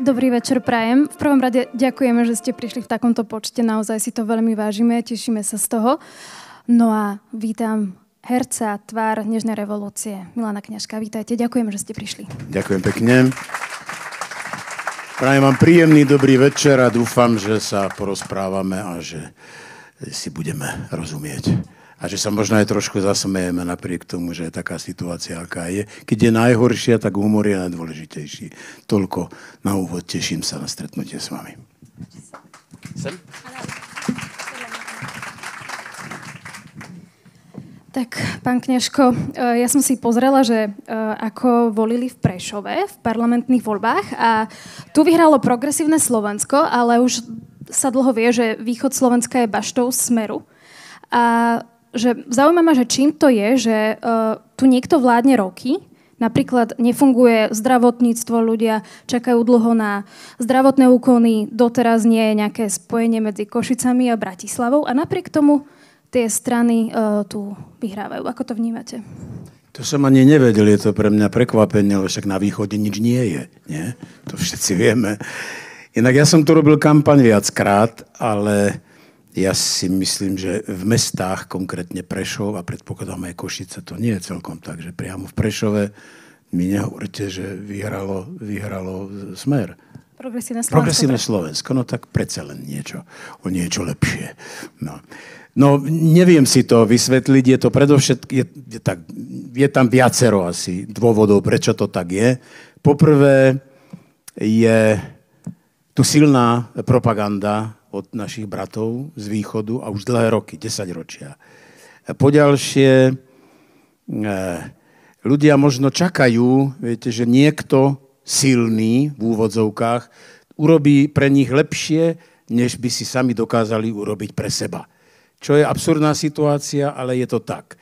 Dobrý večer, Prajem. V prvom rade ďakujeme, že ste prišli v takomto počte. Naozaj si to veľmi vážime, tešíme sa z toho. No a vítam herca, tvár Nežnej revolúcie, Milana Kňažka. Vítajte, ďakujem, že ste prišli. Ďakujem pekne. Prajem vám príjemný dobrý večer a dúfam, že sa porozprávame a že si budeme rozumieť a že sa možno aj trošku zasmejeme napriek tomu, že je taká situácia, aká je. Keď je najhoršia, tak humor je najdôležitejší. Toľko na úvod. Teším sa na stretnutie s vami. Sem? Tak, pán Kňažko, eh, ja som si pozrela, že eh, ako volili v Prešove v parlamentných voľbách a tu vyhralo progresívne Slovensko, ale už sa dlho vie, že východ Slovenska je baštou smeru. A že zaujíma ma, že čím to je, že uh, tu niekto vládne roky, napríklad nefunguje zdravotníctvo, ľudia čakajú dlho na zdravotné úkony, doteraz nie je nejaké spojenie medzi Košicami a Bratislavou a napriek tomu tie strany uh, tu vyhrávajú. Ako to vnímate? To som ani nevedel, je to pre mňa prekvapenie, ale však na východe nič nie je. Nie? To všetci vieme. Inak ja som tu robil kampaň viackrát, ale ja si myslím, že v mestách, konkrétne Prešov a predpokladám aj Košice, to nie je celkom tak, že priamo v Prešove mi nehovorte, že vyhralo, vyhralo smer. Progresívne Slovensko. Progresívne Slovensko, no tak predsa len niečo, o niečo lepšie. No. no neviem si to vysvetliť, je to predovšetkým, je, je, tak, je tam viacero asi dôvodov, prečo to tak je. Poprvé je tu silná propaganda od našich bratov z východu a už dlhé roky, 10 ročia. ďalšie, e, ľudia možno čakajú, viete, že niekto silný v úvodzovkách urobí pre nich lepšie, než by si sami dokázali urobiť pre seba. Čo je absurdná situácia, ale je to tak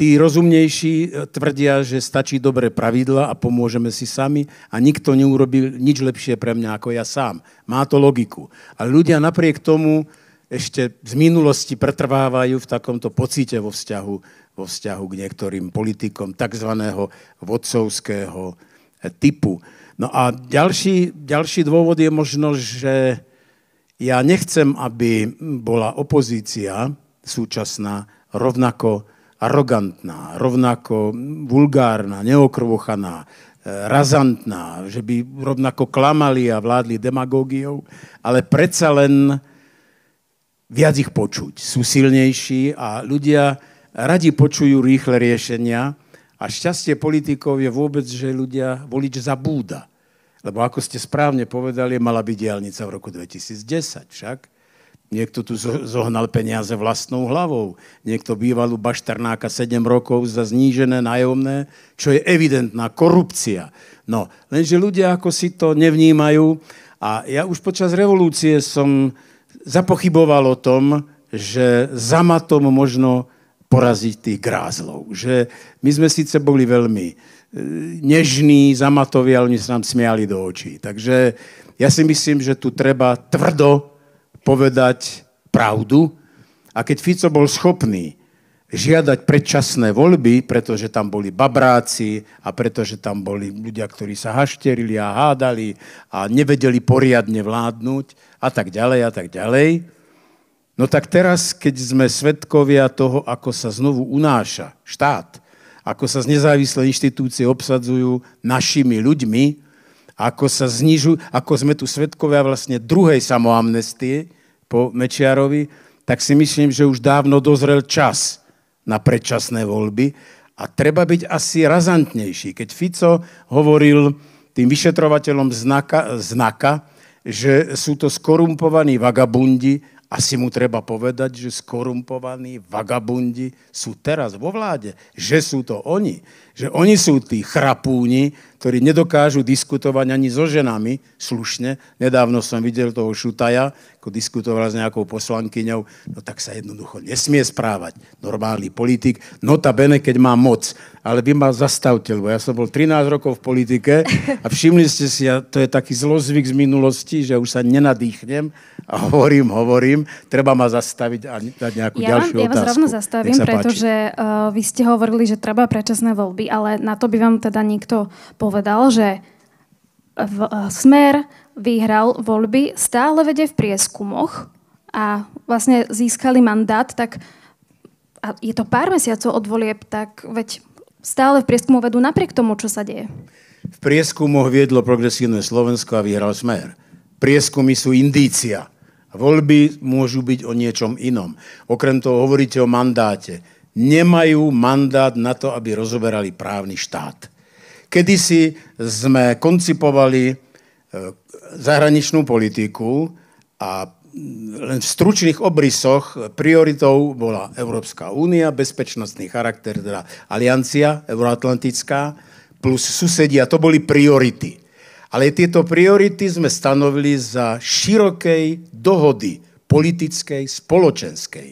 tí rozumnejší eh, tvrdia, že stačí dobré pravidla a pomôžeme si sami a nikto neurobil nič lepšie pre mňa ako ja sám. Má to logiku. A ľudia napriek tomu ešte z minulosti pretrvávajú v takomto pocite vo vzťahu, vo vzťahu k niektorým politikom tzv. vodcovského typu. No a ďalší, ďalší dôvod je možno, že ja nechcem, aby bola opozícia súčasná rovnako arogantná, rovnako vulgárna, neokrvochaná, e, razantná, že by rovnako klamali a vládli demagógiou, ale predsa len viac ich počuť. Sú silnejší a ľudia radi počujú rýchle riešenia a šťastie politikov je vôbec, že ľudia volič zabúda. Lebo ako ste správne povedali, mala byť diálnica v roku 2010 však. Niekto tu zohnal peniaze vlastnou hlavou. Niekto bývalú u Bašternáka 7 rokov za znížené nájomné, čo je evidentná korupcia. No, lenže ľudia ako si to nevnímajú a ja už počas revolúcie som zapochyboval o tom, že za matom možno poraziť tých grázlov. Že my sme síce boli veľmi e, nežní, zamatovi, ale oni sa nám smiali do očí. Takže ja si myslím, že tu treba tvrdo povedať pravdu. A keď Fico bol schopný žiadať predčasné voľby, pretože tam boli babráci a pretože tam boli ľudia, ktorí sa hašterili a hádali a nevedeli poriadne vládnuť a tak ďalej a tak ďalej. No tak teraz, keď sme svetkovia toho, ako sa znovu unáša štát, ako sa z nezávislé inštitúcie obsadzujú našimi ľuďmi, ako sa znižujú, ako sme tu svetkovia vlastne druhej samoamnestie, po Mečiarovi, tak si myslím, že už dávno dozrel čas na predčasné voľby a treba byť asi razantnejší. Keď Fico hovoril tým vyšetrovateľom znaka, znaka že sú to skorumpovaní vagabundi asi mu treba povedať, že skorumpovaní vagabundi sú teraz vo vláde, že sú to oni. Že oni sú tí chrapúni, ktorí nedokážu diskutovať ani so ženami slušne. Nedávno som videl toho Šutaja, ako diskutoval s nejakou poslankyňou, no tak sa jednoducho nesmie správať. Normálny politik, notabene, keď má moc ale vy ma zastavte, lebo ja som bol 13 rokov v politike a všimli ste si, ja, to je taký zlozvyk z minulosti, že už sa nenadýchnem a hovorím, hovorím, treba ma zastaviť a dať nejakú ja, ďalšiu ja otázku. Ja vás rovno zastavím, pretože uh, vy ste hovorili, že treba predčasné voľby, ale na to by vám teda niekto povedal, že v, uh, smer vyhral voľby, stále vede v prieskumoch a vlastne získali mandát, tak a je to pár mesiacov od volieb, tak veď stále v prieskumu vedú napriek tomu, čo sa deje. V prieskumoch viedlo progresívne Slovensko a vyhral Smer. Prieskumy sú indícia. Voľby môžu byť o niečom inom. Okrem toho hovoríte o mandáte. Nemajú mandát na to, aby rozoberali právny štát. Kedysi sme koncipovali e, zahraničnú politiku a len v stručných obrysoch prioritou bola Európska únia, bezpečnostný charakter, teda aliancia euroatlantická, plus susedia, to boli priority. Ale tieto priority sme stanovili za širokej dohody politickej, spoločenskej,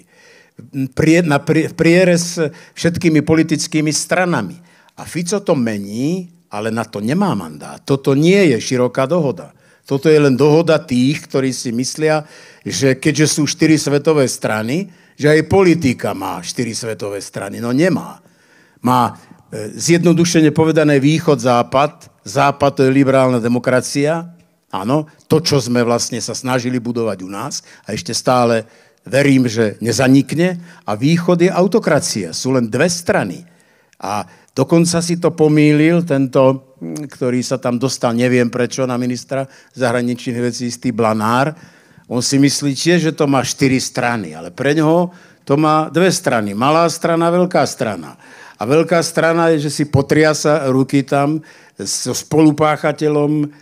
prie, na prie, priere s všetkými politickými stranami. A Fico to mení, ale na to nemá mandát. Toto nie je široká dohoda. Toto je len dohoda tých, ktorí si myslia, že keďže sú štyri svetové strany, že aj politika má štyri svetové strany. No nemá. Má e, zjednodušene povedané východ-západ, západ to je liberálna demokracia, áno, to, čo sme vlastne sa snažili budovať u nás a ešte stále verím, že nezanikne a východ je autokracia. Sú len dve strany. A Dokonca si to pomýlil, tento, ktorý sa tam dostal, neviem prečo, na ministra zahraničných vecí, istý Blanár. On si myslí tiež, že to má štyri strany, ale pre ňoho to má dve strany. Malá strana, veľká strana. A veľká strana je, že si potriasa ruky tam so spolupáchateľom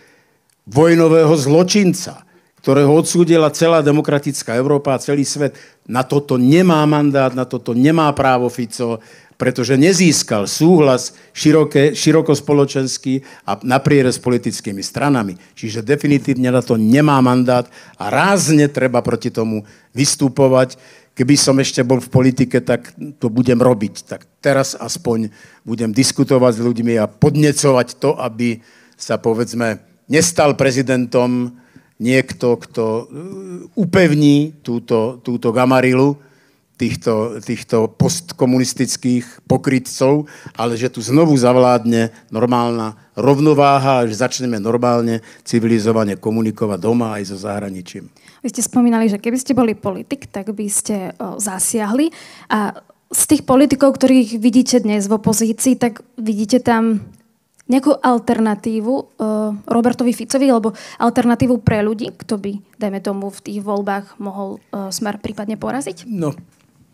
vojnového zločinca, ktorého odsúdila celá demokratická Európa a celý svet. Na toto nemá mandát, na toto nemá právo Fico, pretože nezískal súhlas široké, širokospoločenský a napriere s politickými stranami. Čiže definitívne na to nemá mandát a rázne treba proti tomu vystupovať. Keby som ešte bol v politike, tak to budem robiť. Tak teraz aspoň budem diskutovať s ľuďmi a podnecovať to, aby sa povedzme nestal prezidentom niekto, kto uh, upevní túto, túto gamarilu, týchto, týchto postkomunistických pokrytcov, ale že tu znovu zavládne normálna rovnováha a že začneme normálne, civilizovane komunikovať doma aj so zahraničím. Vy ste spomínali, že keby ste boli politik, tak by ste o, zasiahli. A z tých politikov, ktorých vidíte dnes v opozícii, tak vidíte tam nejakú alternatívu uh, Robertovi Ficovi alebo alternatívu pre ľudí, kto by, dajme tomu, v tých voľbách mohol uh, Smer prípadne poraziť? No,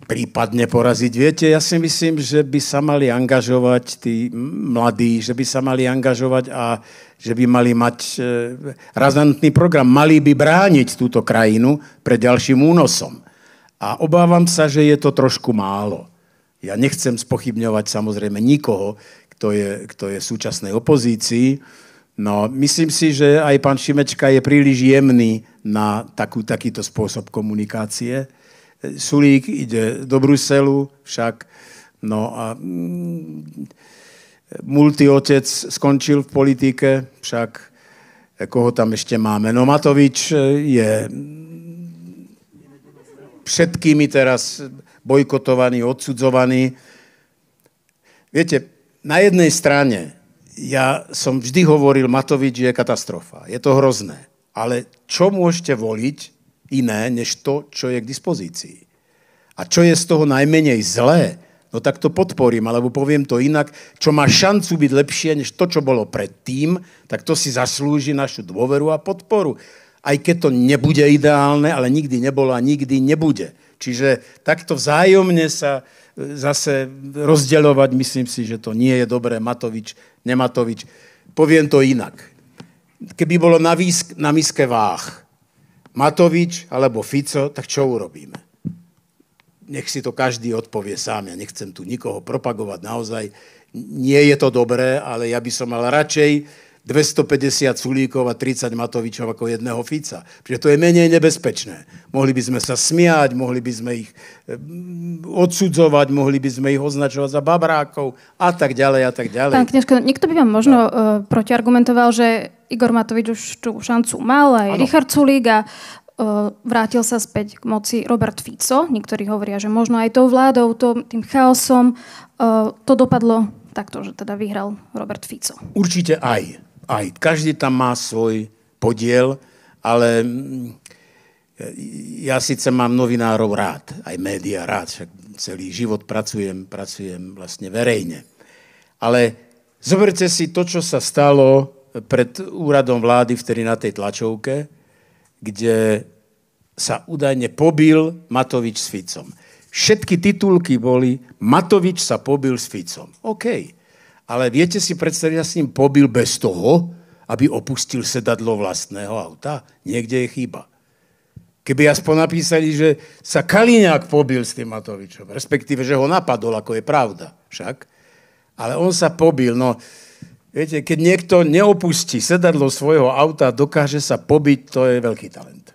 prípadne poraziť. Viete, ja si myslím, že by sa mali angažovať tí mladí, že by sa mali angažovať a že by mali mať eh, razantný program. Mali by brániť túto krajinu pred ďalším únosom. A obávam sa, že je to trošku málo. Ja nechcem spochybňovať samozrejme nikoho, kto je, kto je v súčasnej opozícii. No, myslím si, že aj pán Šimečka je príliš jemný na takú, takýto spôsob komunikácie. Sulík ide do Bruselu, však no a mm, multiotec skončil v politike, však e, koho tam ešte máme. No Matovič e, je mm, všetkými teraz bojkotovaný, odsudzovaný. Viete, na jednej strane ja som vždy hovoril, Matovič je katastrofa, je to hrozné. Ale čo môžete voliť, iné, než to, čo je k dispozícii. A čo je z toho najmenej zlé, no tak to podporím, alebo poviem to inak, čo má šancu byť lepšie než to, čo bolo predtým, tak to si zaslúži našu dôveru a podporu. Aj keď to nebude ideálne, ale nikdy nebolo a nikdy nebude. Čiže takto vzájomne sa e, zase rozdeľovať, myslím si, že to nie je dobré, Matovič, nematovič. Poviem to inak. Keby bolo na, výsk, na miske váh, Matovič alebo Fico, tak čo urobíme? Nech si to každý odpovie sám. Ja nechcem tu nikoho propagovať naozaj. Nie je to dobré, ale ja by som mal radšej 250 Sulíkov a 30 Matovičov ako jedného Fica. Čiže to je menej nebezpečné. Mohli by sme sa smiať, mohli by sme ich mm, odsudzovať, mohli by sme ich označovať za babrákov a tak ďalej a tak ďalej. Pán Kňažko, niekto by vám možno no. E, protiargumentoval, že Igor Matovič už tú šancu mal, aj ano. Richard Sulík a e, vrátil sa späť k moci Robert Fico. Niektorí hovoria, že možno aj tou vládou, to, tým chaosom e, to dopadlo takto, že teda vyhral Robert Fico. Určite aj. aj. Každý tam má svoj podiel, ale mm, ja síce mám novinárov rád, aj médiá rád, však celý život pracujem, pracujem vlastne verejne. Ale zoberte si to, čo sa stalo pred úradom vlády vtedy na tej tlačovke, kde sa údajne pobil Matovič s Ficom. Všetky titulky boli Matovič sa pobil s Ficom. OK. Ale viete si predstaviť, ja s ním pobil bez toho, aby opustil sedadlo vlastného auta? Niekde je chyba. Keby aspoň napísali, že sa Kaliňák pobil s tým Matovičom, respektíve, že ho napadol, ako je pravda však. Ale on sa pobil. No, Viete, keď niekto neopustí sedadlo svojho auta a dokáže sa pobiť, to je veľký talent.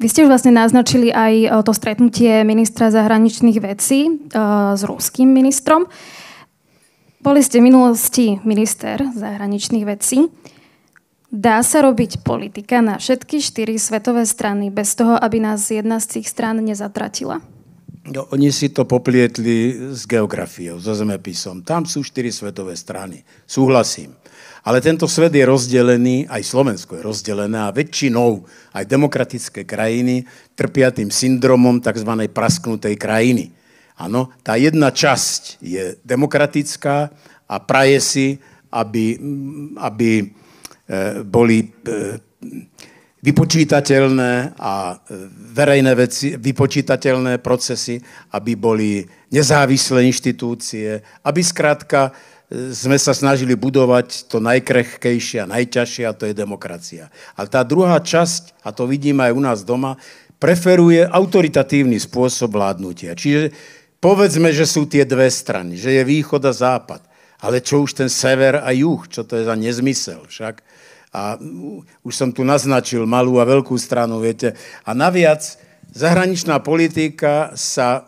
Vy ste už vlastne naznačili aj to stretnutie ministra zahraničných vecí s ruským ministrom. Boli ste v minulosti minister zahraničných vecí. Dá sa robiť politika na všetky štyri svetové strany bez toho, aby nás jedna z tých strán nezatratila? No, oni si to poplietli s geografiou, so zemepisom. Tam sú štyri svetové strany. Súhlasím. Ale tento svet je rozdelený, aj Slovensko je rozdelené a väčšinou aj demokratické krajiny trpia tým syndromom tzv. prasknutej krajiny. Áno, tá jedna časť je demokratická a praje si, aby, aby e, boli e, vypočítateľné a e, verejné veci, vypočítateľné procesy, aby boli nezávislé inštitúcie, aby skrátka e, sme sa snažili budovať to najkrehkejšie a najťažšie, a to je demokracia. Ale tá druhá časť, a to vidíme aj u nás doma, preferuje autoritatívny spôsob vládnutia. Čiže povedzme, že sú tie dve strany, že je východ a západ. Ale čo už ten sever a juh, čo to je za nezmysel však? A už som tu naznačil malú a veľkú stranu, viete. A naviac zahraničná politika sa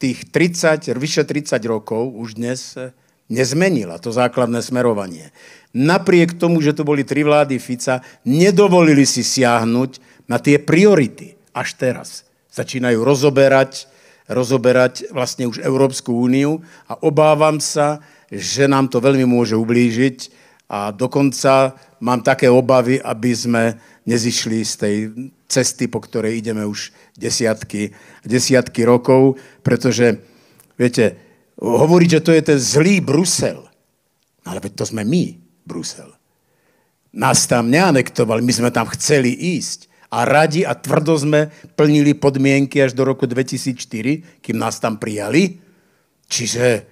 tých 30, vyše 30 rokov už dnes eh, nezmenila, to základné smerovanie. Napriek tomu, že to boli tri vlády Fica, nedovolili si siahnuť na tie priority. Až teraz začínajú rozoberať, rozoberať vlastne už Európsku úniu a obávam sa, že nám to veľmi môže ublížiť, a dokonca mám také obavy, aby sme nezišli z tej cesty, po ktorej ideme už desiatky, desiatky rokov, pretože, viete, hovoriť, že to je ten zlý Brusel, no ale veď to sme my, Brusel. Nás tam neanektovali, my sme tam chceli ísť. A radi a tvrdo sme plnili podmienky až do roku 2004, kým nás tam prijali. Čiže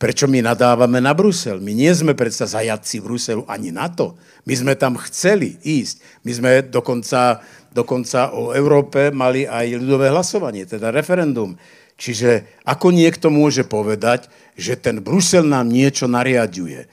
Prečo my nadávame na Brusel? My nie sme predsa zajadci Bruselu ani na to. My sme tam chceli ísť. My sme dokonca, dokonca o Európe mali aj ľudové hlasovanie, teda referendum. Čiže ako niekto môže povedať, že ten Brusel nám niečo nariaduje?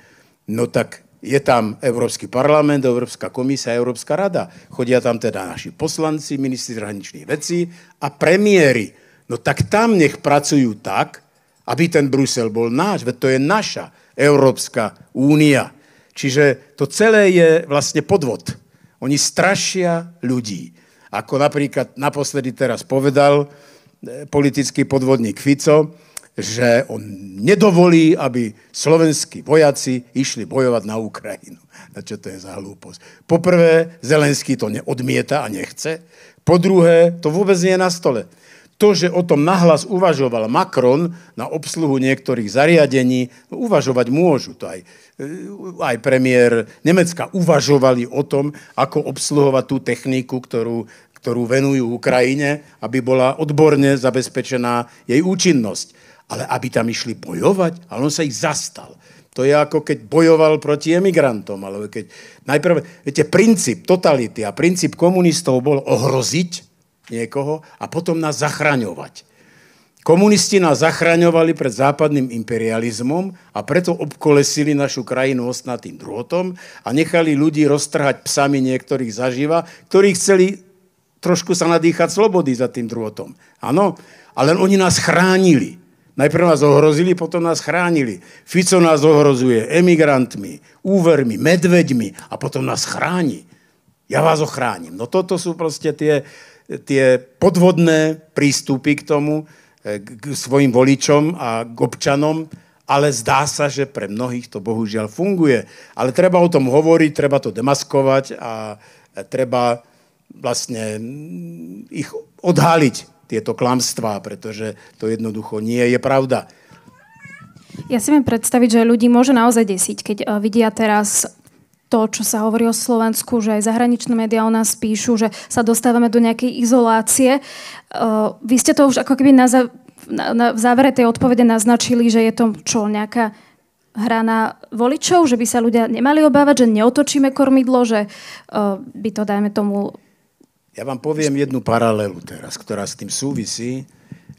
No tak je tam Európsky parlament, Európska komisia, Európska rada. Chodia tam teda naši poslanci, ministri zahraničných vecí a premiéry. No tak tam nech pracujú tak, aby ten Brusel bol náš, veď to je naša Európska únia. Čiže to celé je vlastne podvod. Oni strašia ľudí. Ako napríklad naposledy teraz povedal e, politický podvodník Fico, že on nedovolí, aby slovenskí vojaci išli bojovať na Ukrajinu. A čo to je za hlúposť? Poprvé, Zelenský to neodmieta a nechce. Po druhé, to vôbec nie je na stole to, že o tom nahlas uvažoval Macron na obsluhu niektorých zariadení, no, uvažovať môžu. To aj, e, aj premiér Nemecka uvažovali o tom, ako obsluhovať tú techniku, ktorú, ktorú venujú Ukrajine, aby bola odborne zabezpečená jej účinnosť. Ale aby tam išli bojovať, ale on sa ich zastal. To je ako keď bojoval proti emigrantom. Alebo keď najprv, viete, princíp totality a princíp komunistov bol ohroziť niekoho a potom nás zachraňovať. Komunisti nás zachraňovali pred západným imperializmom a preto obkolesili našu krajinu ostnatým drôtom a nechali ľudí roztrhať psami niektorých zaživa, ktorí chceli trošku sa nadýchať slobody za tým drôtom. Áno, ale oni nás chránili. Najprv nás ohrozili, potom nás chránili. Fico nás ohrozuje emigrantmi, úvermi, medveďmi a potom nás chráni. Ja vás ochránim. No toto sú proste tie, tie podvodné prístupy k tomu, e, k svojim voličom a k občanom, ale zdá sa, že pre mnohých to bohužiaľ funguje. Ale treba o tom hovoriť, treba to demaskovať a treba vlastne ich odhaliť, tieto klamstvá, pretože to jednoducho nie je pravda. Ja si viem predstaviť, že ľudí môže naozaj desiť, keď e, vidia teraz to, čo sa hovorí o Slovensku, že aj zahraničné médiá o nás píšu, že sa dostávame do nejakej izolácie. E, vy ste to už ako keby na, za, na, na v závere tej odpovede naznačili, že je to čo, nejaká hra na voličov, že by sa ľudia nemali obávať, že neotočíme kormidlo, že e, by to, dajme tomu... Ja vám poviem jednu paralelu teraz, ktorá s tým súvisí,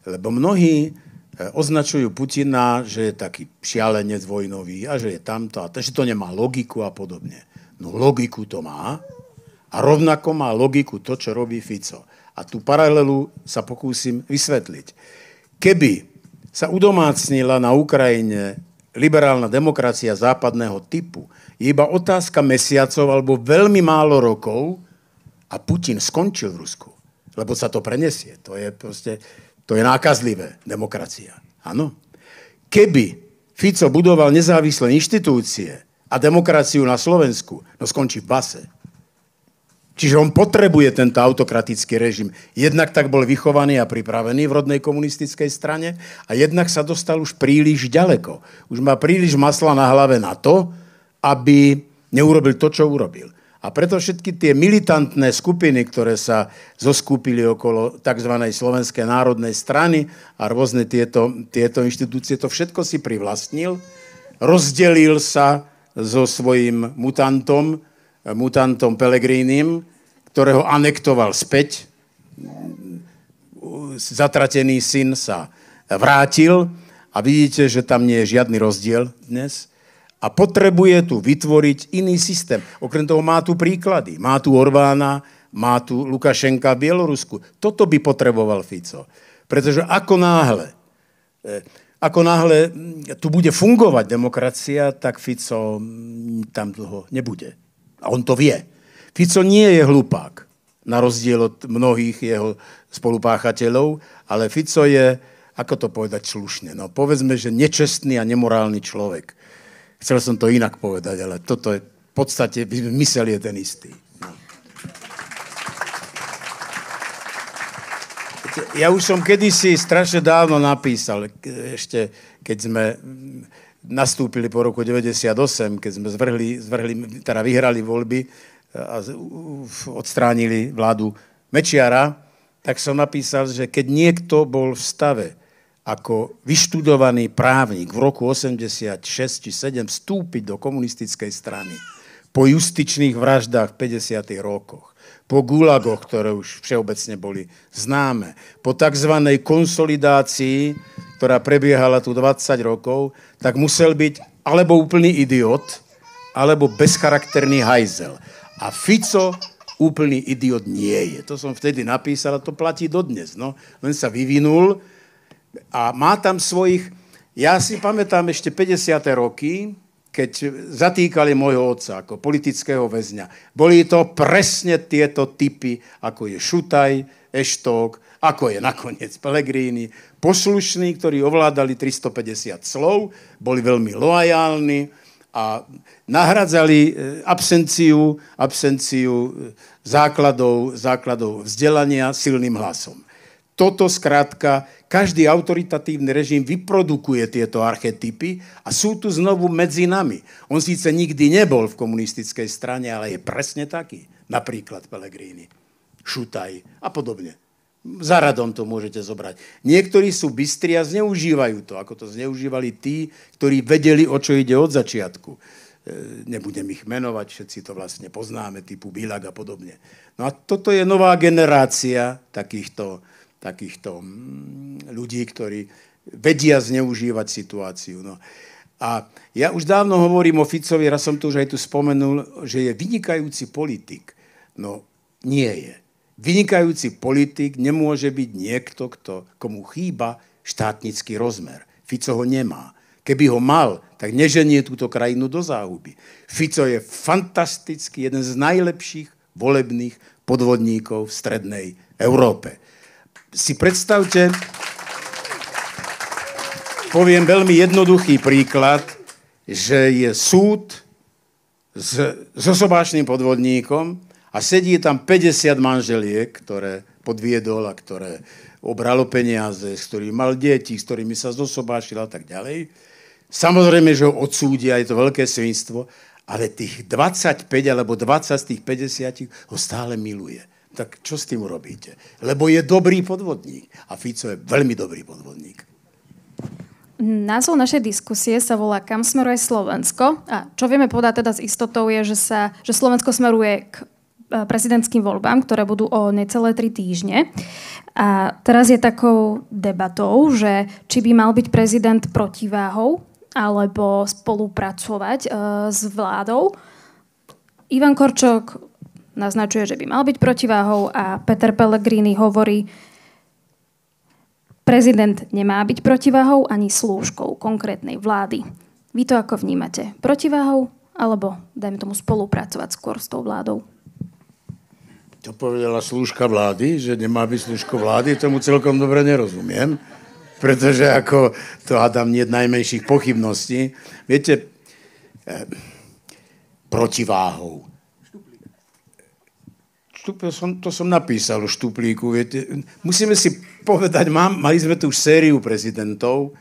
lebo mnohí Eh, označujú Putina, že je taký šialenec vojnový a že je tamto, a to, že to nemá logiku a podobne. No logiku to má a rovnako má logiku to, čo robí Fico. A tú paralelu sa pokúsim vysvetliť. Keby sa udomácnila na Ukrajine liberálna demokracia západného typu, je iba otázka mesiacov alebo veľmi málo rokov a Putin skončil v Rusku. Lebo sa to prenesie. To je proste to je nákazlivé, demokracia. Áno. Keby Fico budoval nezávislé inštitúcie a demokraciu na Slovensku, no skončí v base. Čiže on potrebuje tento autokratický režim. Jednak tak bol vychovaný a pripravený v rodnej komunistickej strane a jednak sa dostal už príliš ďaleko. Už má príliš masla na hlave na to, aby neurobil to, čo urobil. A preto všetky tie militantné skupiny, ktoré sa zoskúpili okolo tzv. Slovenskej národnej strany a rôzne tieto, tieto inštitúcie, to všetko si privlastnil, rozdelil sa so svojím mutantom, mutantom Pelegrínim, ktorého anektoval späť. Zatratený syn sa vrátil a vidíte, že tam nie je žiadny rozdiel dnes a potrebuje tu vytvoriť iný systém. Okrem toho má tu príklady. Má tu Orbána, má tu Lukašenka v Bielorusku. Toto by potreboval Fico. Pretože ako náhle, e, ako náhle mm, tu bude fungovať demokracia, tak Fico mm, tam dlho nebude. A on to vie. Fico nie je hlupák, na rozdiel od mnohých jeho spolupáchateľov, ale Fico je, ako to povedať slušne, no povedzme, že nečestný a nemorálny človek Chcel som to inak povedať, ale toto je, v podstate mysel je ten istý. No. Ja už som kedysi strašne dávno napísal, e, ešte keď sme nastúpili po roku 98, keď sme zvrhli, zvrhli teda vyhrali voľby e, a odstránili vládu Mečiara, tak som napísal, že keď niekto bol v stave, ako vyštudovaný právnik v roku 86 či 7 vstúpiť do komunistickej strany po justičných vraždách v 50. rokoch, po gulagoch, ktoré už všeobecne boli známe, po tzv. konsolidácii, ktorá prebiehala tu 20 rokov, tak musel byť alebo úplný idiot, alebo bezcharakterný hajzel. A Fico úplný idiot nie je. To som vtedy napísal a to platí dodnes. No. Len sa vyvinul, a má tam svojich... Ja si pamätám ešte 50. roky, keď zatýkali môjho otca ako politického väzňa. Boli to presne tieto typy, ako je Šutaj, Eštok, ako je nakoniec Pelegrini. Poslušní, ktorí ovládali 350 slov, boli veľmi loajálni a nahradzali e, absenciu, absenciu e, základov, základov vzdelania silným hlasom. Toto skrátka každý autoritatívny režim vyprodukuje tieto archetypy a sú tu znovu medzi nami. On síce nikdy nebol v komunistickej strane, ale je presne taký. Napríklad Pelegrini, Šutaj a podobne. Za radom to môžete zobrať. Niektorí sú bystri a zneužívajú to, ako to zneužívali tí, ktorí vedeli, o čo ide od začiatku. E, nebudem ich menovať, všetci to vlastne poznáme, typu Bílak a podobne. No a toto je nová generácia takýchto takýchto mm, ľudí, ktorí vedia zneužívať situáciu. No. A ja už dávno hovorím o Ficovi, raz som to už aj tu spomenul, že je vynikajúci politik. No nie je. Vynikajúci politik nemôže byť niekto, kto, komu chýba štátnický rozmer. Fico ho nemá. Keby ho mal, tak neženie túto krajinu do záhuby. Fico je fantastický, jeden z najlepších volebných podvodníkov v strednej Európe si predstavte, poviem veľmi jednoduchý príklad, že je súd s, s osobášným podvodníkom a sedí tam 50 manželiek, ktoré podviedol a ktoré obralo peniaze, s ktorými mal deti, s ktorými sa zosobášil a tak ďalej. Samozrejme, že ho odsúdia, je to veľké svinstvo, ale tých 25 alebo 20 z tých 50 ho stále miluje tak čo s tým urobíte? Lebo je dobrý podvodník. A Fico je veľmi dobrý podvodník. Názov našej diskusie sa volá Kam smeruje Slovensko? A čo vieme povedať teda s istotou je, že, sa, že Slovensko smeruje k e, prezidentským voľbám, ktoré budú o necelé tri týždne. A teraz je takou debatou, že či by mal byť prezident protiváhou alebo spolupracovať e, s vládou. Ivan Korčok naznačuje, že by mal byť protiváhou a Peter Pellegrini hovorí, prezident nemá byť protiváhou ani slúžkou konkrétnej vlády. Vy to ako vnímate? Protiváhou alebo, dajme tomu, spolupracovať skôr s tou vládou? To povedala slúžka vlády, že nemá byť slúžko vlády, tomu celkom dobre nerozumiem, pretože ako to hádam nie najmenších pochybností. Viete, eh, protiváhou. Štúpil som, to som napísal o štuplíku. Viete. Musíme si povedať, mám, mali sme tu už sériu prezidentov,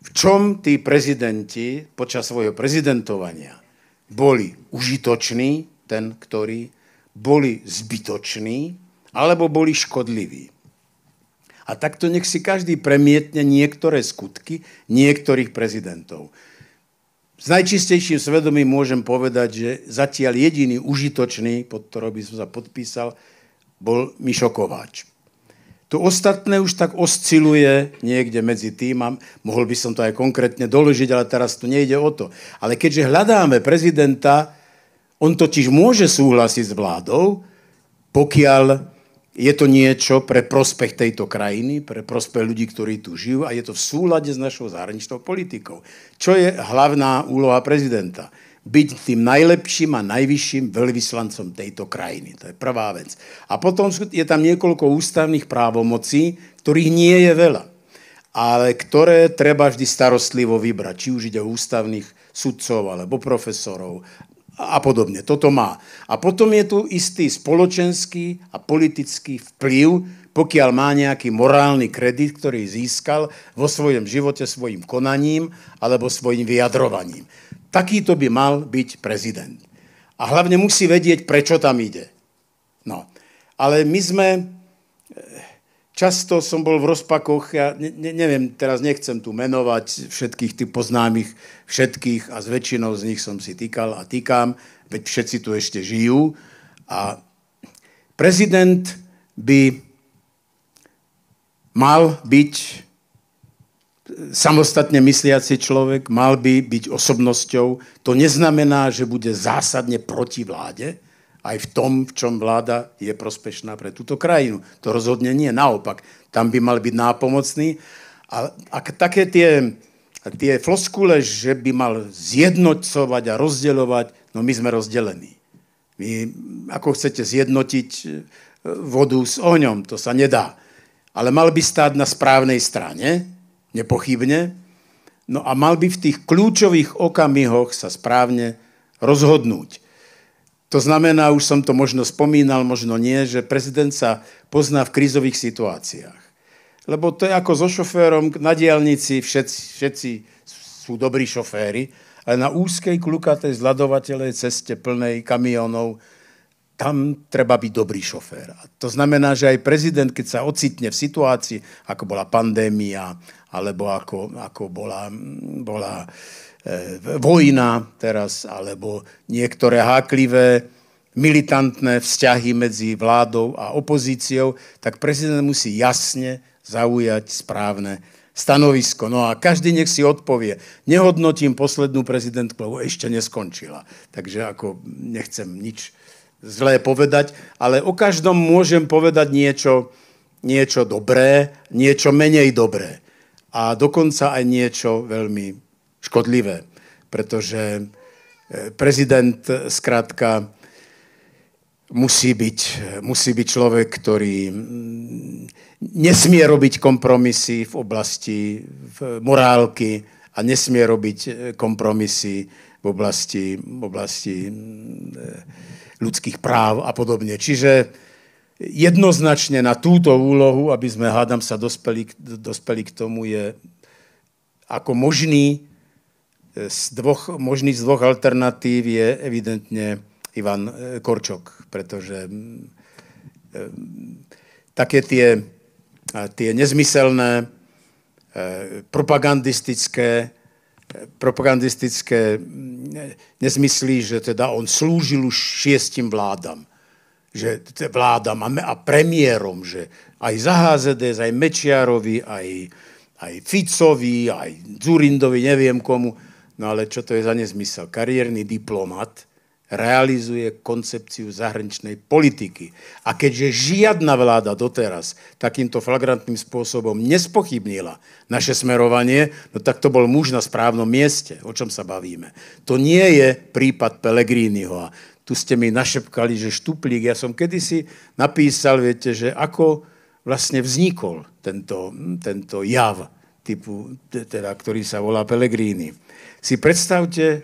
v čom tí prezidenti počas svojho prezidentovania boli užitoční, ten, ktorý, boli zbytoční, alebo boli škodliví. A takto nech si každý premietne niektoré skutky niektorých prezidentov s najčistejším svedomím môžem povedať, že zatiaľ jediný užitočný, pod ktorého by som sa podpísal, bol Mišo Kováč. To ostatné už tak osciluje niekde medzi tým a mohol by som to aj konkrétne doložiť, ale teraz tu nejde o to. Ale keďže hľadáme prezidenta, on totiž môže súhlasiť s vládou, pokiaľ je to niečo pre prospech tejto krajiny, pre prospech ľudí, ktorí tu žijú a je to v súlade s našou zahraničnou politikou. Čo je hlavná úloha prezidenta? Byť tým najlepším a najvyšším veľvyslancom tejto krajiny. To je prvá vec. A potom je tam niekoľko ústavných právomocí, ktorých nie je veľa, ale ktoré treba vždy starostlivo vybrať. Či už ide o ústavných sudcov, alebo profesorov, a podobne. Toto má. A potom je tu istý spoločenský a politický vplyv, pokiaľ má nejaký morálny kredit, ktorý získal vo svojom živote svojim konaním alebo svojim vyjadrovaním. Takýto by mal byť prezident. A hlavne musí vedieť, prečo tam ide. No, ale my sme eh, často som bol v rozpakoch, ja ne, neviem, teraz nechcem tu menovať všetkých tých poznámych, všetkých a s väčšinou z nich som si týkal a týkam, veď všetci tu ešte žijú. A prezident by mal byť samostatne mysliaci človek, mal by byť osobnosťou. To neznamená, že bude zásadne proti vláde, aj v tom, v čom vláda je prospešná pre túto krajinu. To rozhodne nie, naopak. Tam by mal byť nápomocný. A, a také tie, tie floskule, že by mal zjednocovať a rozdeľovať, no my sme rozdelení. My, ako chcete zjednotiť e, vodu s ohňom, to sa nedá. Ale mal by stáť na správnej strane, nepochybne, no a mal by v tých kľúčových okamihoch sa správne rozhodnúť. To znamená, už som to možno spomínal, možno nie, že prezident sa pozná v krízových situáciách. Lebo to je ako so šoférom na diálnici, všetci, všetci sú dobrí šoféry, ale na úzkej, klukatej, zladovateľej ceste plnej kamionov, tam treba byť dobrý šofér. A to znamená, že aj prezident, keď sa ocitne v situácii, ako bola pandémia, alebo ako, ako bola, bola E, vojna teraz, alebo niektoré háklivé militantné vzťahy medzi vládou a opozíciou, tak prezident musí jasne zaujať správne stanovisko. No a každý nech si odpovie. Nehodnotím poslednú prezidentku, lebo ešte neskončila. Takže ako nechcem nič zlé povedať, ale o každom môžem povedať niečo, niečo dobré, niečo menej dobré a dokonca aj niečo veľmi škodlivé, pretože e, prezident zkrátka e, musí byť, e, musí byť človek, ktorý nesmie robiť kompromisy v oblasti v morálky a nesmie robiť kompromisy v oblasti, v oblasti ľudských práv a podobne. Čiže jednoznačne na túto úlohu, aby sme, hádam sa, dospeli, dospeli k tomu, je ako možný z dvoch, možný z dvoch alternatív je evidentne Ivan e, Korčok, pretože mm, e, také tie, tie nezmyselné, e, propagandistické, propagandistické mm, nezmyslí, že teda on slúžil už šiestim vládam že vládam a premiérom, že aj za HZDS, aj Mečiarovi, aj, aj Ficovi, aj Zurindovi, neviem komu. No ale čo to je za nezmysel? Kariérny diplomat realizuje koncepciu zahraničnej politiky. A keďže žiadna vláda doteraz takýmto flagrantným spôsobom nespochybnila naše smerovanie, no tak to bol muž na správnom mieste, o čom sa bavíme. To nie je prípad Pellegriniho. A tu ste mi našepkali, že štuplík. Ja som kedysi napísal, viete, že ako vlastne vznikol tento, tento jav, typu, teda, ktorý sa volá Pelegrini si predstavte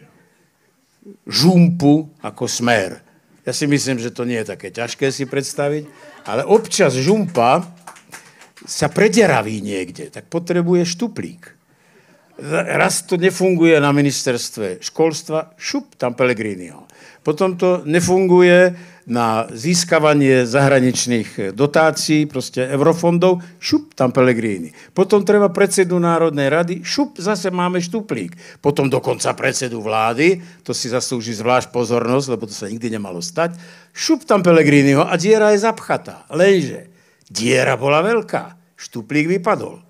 žumpu ako smer. Ja si myslím, že to nie je také ťažké si predstaviť, ale občas žumpa sa prederaví niekde, tak potrebuje štuplík. Raz to nefunguje na ministerstve školstva, šup tam Pellegriniho. Potom to nefunguje na získavanie zahraničných dotácií, proste eurofondov, šup, tam Pelegrini. Potom treba predsedu Národnej rady, šup, zase máme štuplík. Potom dokonca predsedu vlády, to si zaslúži zvlášť pozornosť, lebo to sa nikdy nemalo stať, šup tam Pelegriniho a diera je zapchatá. Lenže diera bola veľká, štuplík vypadol.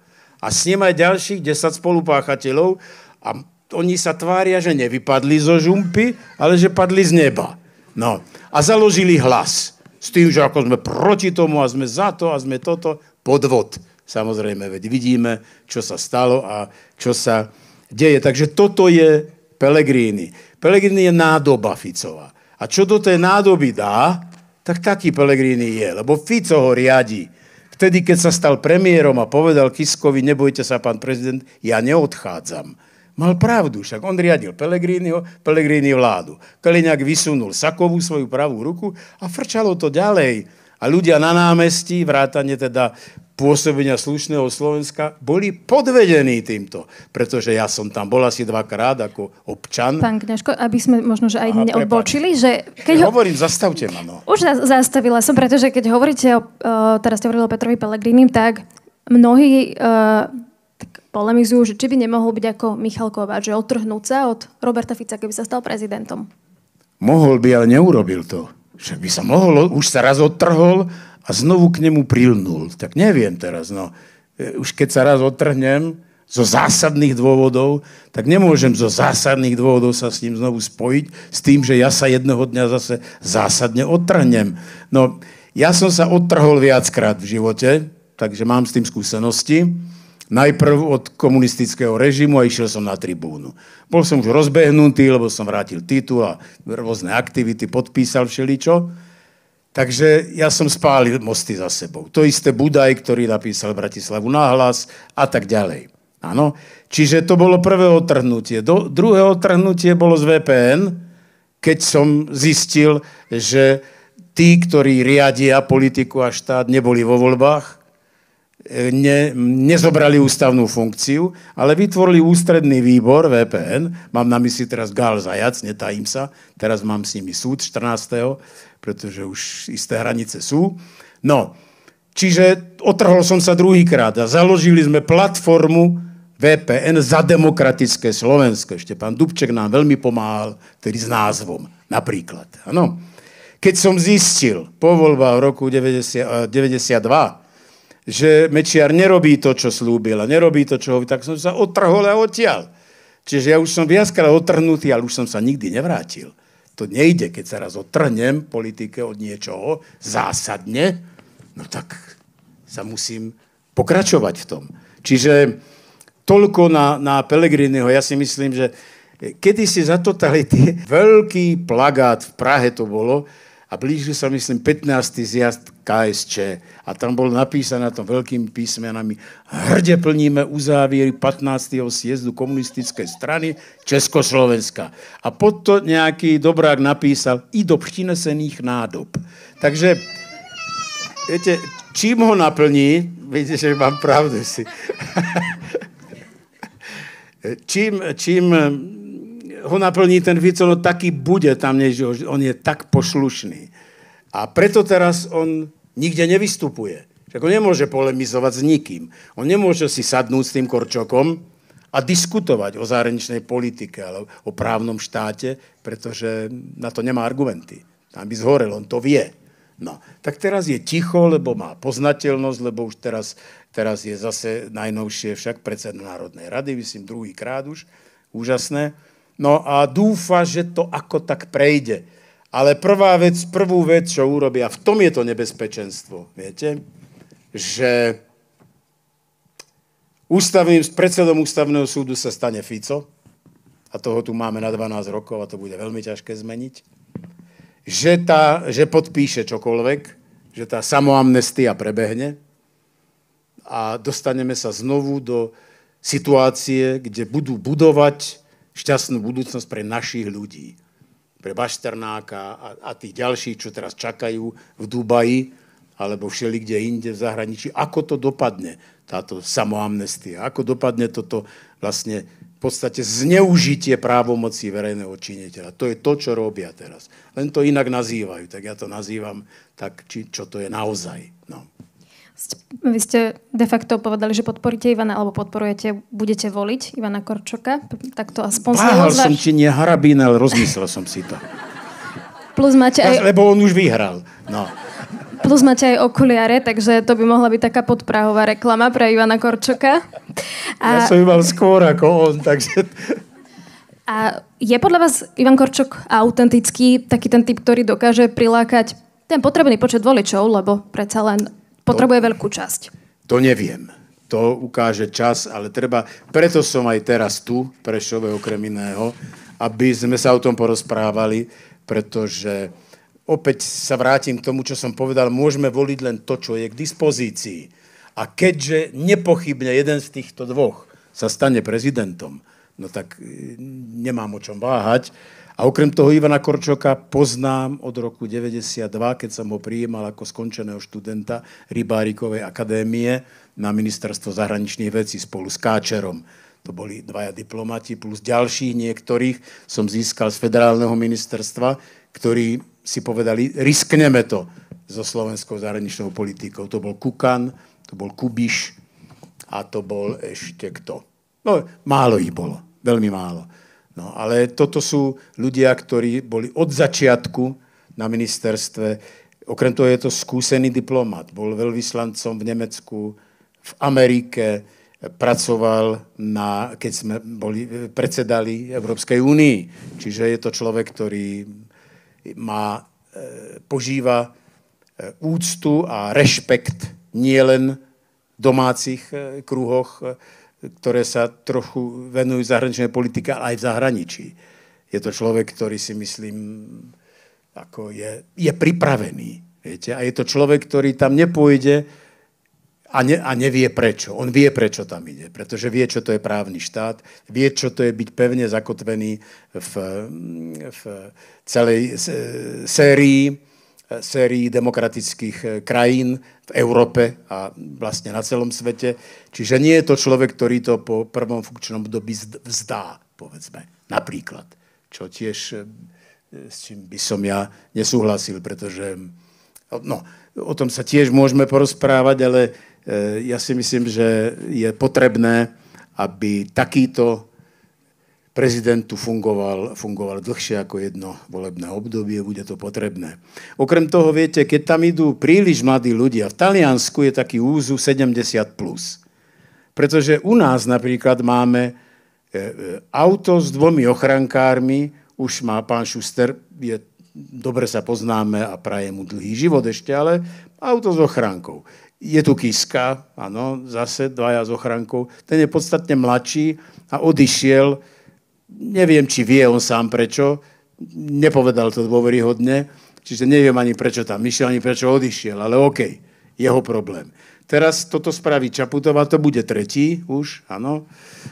A s ním aj ďalších 10 spolupáchateľov a oni sa tvária, že nevypadli zo žumpy, ale že padli z neba. No, a založili hlas. S tým, že ako sme proti tomu a sme za to a sme toto, podvod. Samozrejme, veď vidíme, čo sa stalo a čo sa deje. Takže toto je Pelegrini. Pelegrini je nádoba Ficova. A čo do tej nádoby dá, tak taký Pelegrini je, lebo Fico ho riadi. Vtedy, keď sa stal premiérom a povedal Kiskovi, nebojte sa, pán prezident, ja neodchádzam Mal pravdu, však on riadil Pelegrínio, Pelegríny vládu. Kaliňák vysunul Sakovú svoju pravú ruku a frčalo to ďalej. A ľudia na námestí, vrátane teda pôsobenia slušného Slovenska, boli podvedení týmto. Pretože ja som tam bol asi dvakrát ako občan. Pán Kňažko, aby sme možno že aj Aha, neodbočili, že... Keď ho... Hovorím, zastavte ma, no. Už zastavila som, pretože keď hovoríte o... Teraz ste hovorili o Petrovi Pelegrínim, tak mnohí e, polemizujú, že či by nemohol byť ako Michal Kováč, že otrhnúť sa od Roberta Fica, keby sa stal prezidentom. Mohol by, ale neurobil to. Že by sa mohol, už sa raz odtrhol a znovu k nemu prilnul. Tak neviem teraz, no. E, už keď sa raz odtrhnem zo zásadných dôvodov, tak nemôžem zo zásadných dôvodov sa s ním znovu spojiť, s tým, že ja sa jednoho dňa zase zásadne odtrhnem. No, ja som sa odtrhol viackrát v živote, takže mám s tým skúsenosti najprv od komunistického režimu a išiel som na tribúnu. Bol som už rozbehnutý, lebo som vrátil titul a rôzne aktivity, podpísal všeličo. Takže ja som spálil mosty za sebou. To isté Budaj, ktorý napísal Bratislavu náhlas a tak ďalej. Áno. Čiže to bolo prvé otrhnutie. Do, druhé otrhnutie bolo z VPN, keď som zistil, že tí, ktorí riadia politiku a štát, neboli vo voľbách ne, nezobrali ústavnú funkciu, ale vytvorili ústredný výbor VPN, mám na mysli teraz Gál Zajac, netajím sa, teraz mám s nimi súd 14., pretože už isté hranice sú. No, čiže otrhol som sa druhýkrát a založili sme platformu VPN za demokratické Slovensko. Ešte pán Dubček nám veľmi pomáhal, tedy s názvom napríklad. Ano. Keď som zistil po voľbách roku 90, 92, eh, že Mečiar nerobí to, čo slúbil a nerobí to, čo ho... tak som sa otrhol a odtiaľ. Čiže ja už som viackrát otrhnutý, ale už som sa nikdy nevrátil. To nejde, keď sa raz otrhnem politike od niečoho zásadne, no tak sa musím pokračovať v tom. Čiže toľko na, na Pelegriniho. Ja si myslím, že kedy si zatotali tie veľký plagát v Prahe to bolo, a blížil sa, myslím, 15. zjazd KSČ a tam bol napísané na tom veľkými písmenami hrde plníme uzáviery 15. sjezdu Komunistické strany Československa. A pod to nejaký dobrák napísal i do přinesených nádob. Takže, viete, čím ho naplní, viete, že mám pravdu si. čím, čím ho naplní ten Fico, no taký bude tam, než on je tak pošlušný. A preto teraz on nikde nevystupuje. Však on nemôže polemizovať s nikým. On nemôže si sadnúť s tým Korčokom a diskutovať o zahraničnej politike alebo o právnom štáte, pretože na to nemá argumenty. Tam by zhorel, on to vie. No, tak teraz je ticho, lebo má poznateľnosť, lebo už teraz, teraz je zase najnovšie však predseda Národnej rady, myslím, druhýkrát už, úžasné. No a dúfa, že to ako tak prejde. Ale prvá vec, prvú vec, čo urobia, v tom je to nebezpečenstvo, viete? Že ústavným, predsedom ústavného súdu sa stane Fico, a toho tu máme na 12 rokov a to bude veľmi ťažké zmeniť, že, tá, že podpíše čokoľvek, že tá samoamnestia prebehne a dostaneme sa znovu do situácie, kde budú budovať šťastnú budúcnosť pre našich ľudí. Pre Bašternáka a, a tých ďalších, čo teraz čakajú v Dubaji alebo všeli kde inde v zahraničí. Ako to dopadne, táto samoamnestia? Ako dopadne toto vlastne v podstate zneužitie právomocí verejného činiteľa. To je to, čo robia teraz. Len to inak nazývajú, tak ja to nazývam tak, či, čo to je naozaj. No. Vy ste de facto povedali, že podporíte Ivana, alebo podporujete, budete voliť Ivana Korčoka. Tak to aspoň Váhal som či nie Harabín, ale rozmyslel som si to. Plus máte aj... Lebo on už vyhral. No. Plus máte aj okuliare, takže to by mohla byť taká podprahová reklama pre Ivana Korčoka. A... Ja som ju mal skôr ako on, takže... A je podľa vás Ivan Korčok autentický, taký ten typ, ktorý dokáže prilákať ten potrebný počet voličov, lebo predsa len potrebuje to, veľkú časť. To neviem. To ukáže čas, ale treba... Preto som aj teraz tu, Prešove okrem iného, aby sme sa o tom porozprávali, pretože opäť sa vrátim k tomu, čo som povedal, môžeme voliť len to, čo je k dispozícii. A keďže nepochybne jeden z týchto dvoch sa stane prezidentom, no tak e, nemám o čom váhať, a okrem toho Ivana Korčoka poznám od roku 92, keď som ho prijímal ako skončeného študenta Rybárikovej akadémie na ministerstvo zahraničných vecí spolu s Káčerom. To boli dvaja diplomati plus ďalších niektorých som získal z federálneho ministerstva, ktorí si povedali, riskneme to so slovenskou zahraničnou politikou. To bol Kukan, to bol Kubiš a to bol ešte kto. No, málo ich bolo, veľmi málo. No, ale toto sú ľudia, ktorí boli od začiatku na ministerstve. Okrem toho je to skúsený diplomat. Bol veľvyslancom v Nemecku, v Amerike, pracoval na, keď sme boli, predsedali Európskej únii. Čiže je to človek, ktorý má, e, požíva e, úctu a rešpekt nielen v domácich e, kruhoch ktoré sa trochu venujú zahraničnej politike aj v zahraničí. Je to človek, ktorý si myslím, ako je, je pripravený. Viete? A je to človek, ktorý tam nepôjde a, ne, a nevie prečo. On vie, prečo tam ide. Pretože vie, čo to je právny štát, vie, čo to je byť pevne zakotvený v, v celej e, sérii, e, sérii demokratických e, krajín v Európe a vlastne na celom svete. Čiže nie je to človek, ktorý to po prvom funkčnom dobi vzdá, povedzme, napríklad. Čo tiež eh, s čím by som ja nesúhlasil, pretože no, o tom sa tiež môžeme porozprávať, ale eh, ja si myslím, že je potrebné, aby takýto Prezident tu fungoval, fungoval dlhšie ako jedno volebné obdobie, bude to potrebné. Okrem toho, viete, keď tam idú príliš mladí ľudia, v Taliansku je taký úzu 70+. Plus, pretože u nás napríklad máme e, e, auto s dvomi ochrankármi, už má pán Šuster, je, dobre sa poznáme a praje mu dlhý život ešte, ale auto s ochránkou. Je tu Kiska, áno, zase dvaja s ochránkou, ten je podstatne mladší a odišiel Neviem, či vie on sám prečo. Nepovedal to dôveryhodne. Čiže neviem ani prečo tam išiel, ani prečo odišiel. Ale OK, jeho problém. Teraz toto spraví Čaputová, to bude tretí už, áno.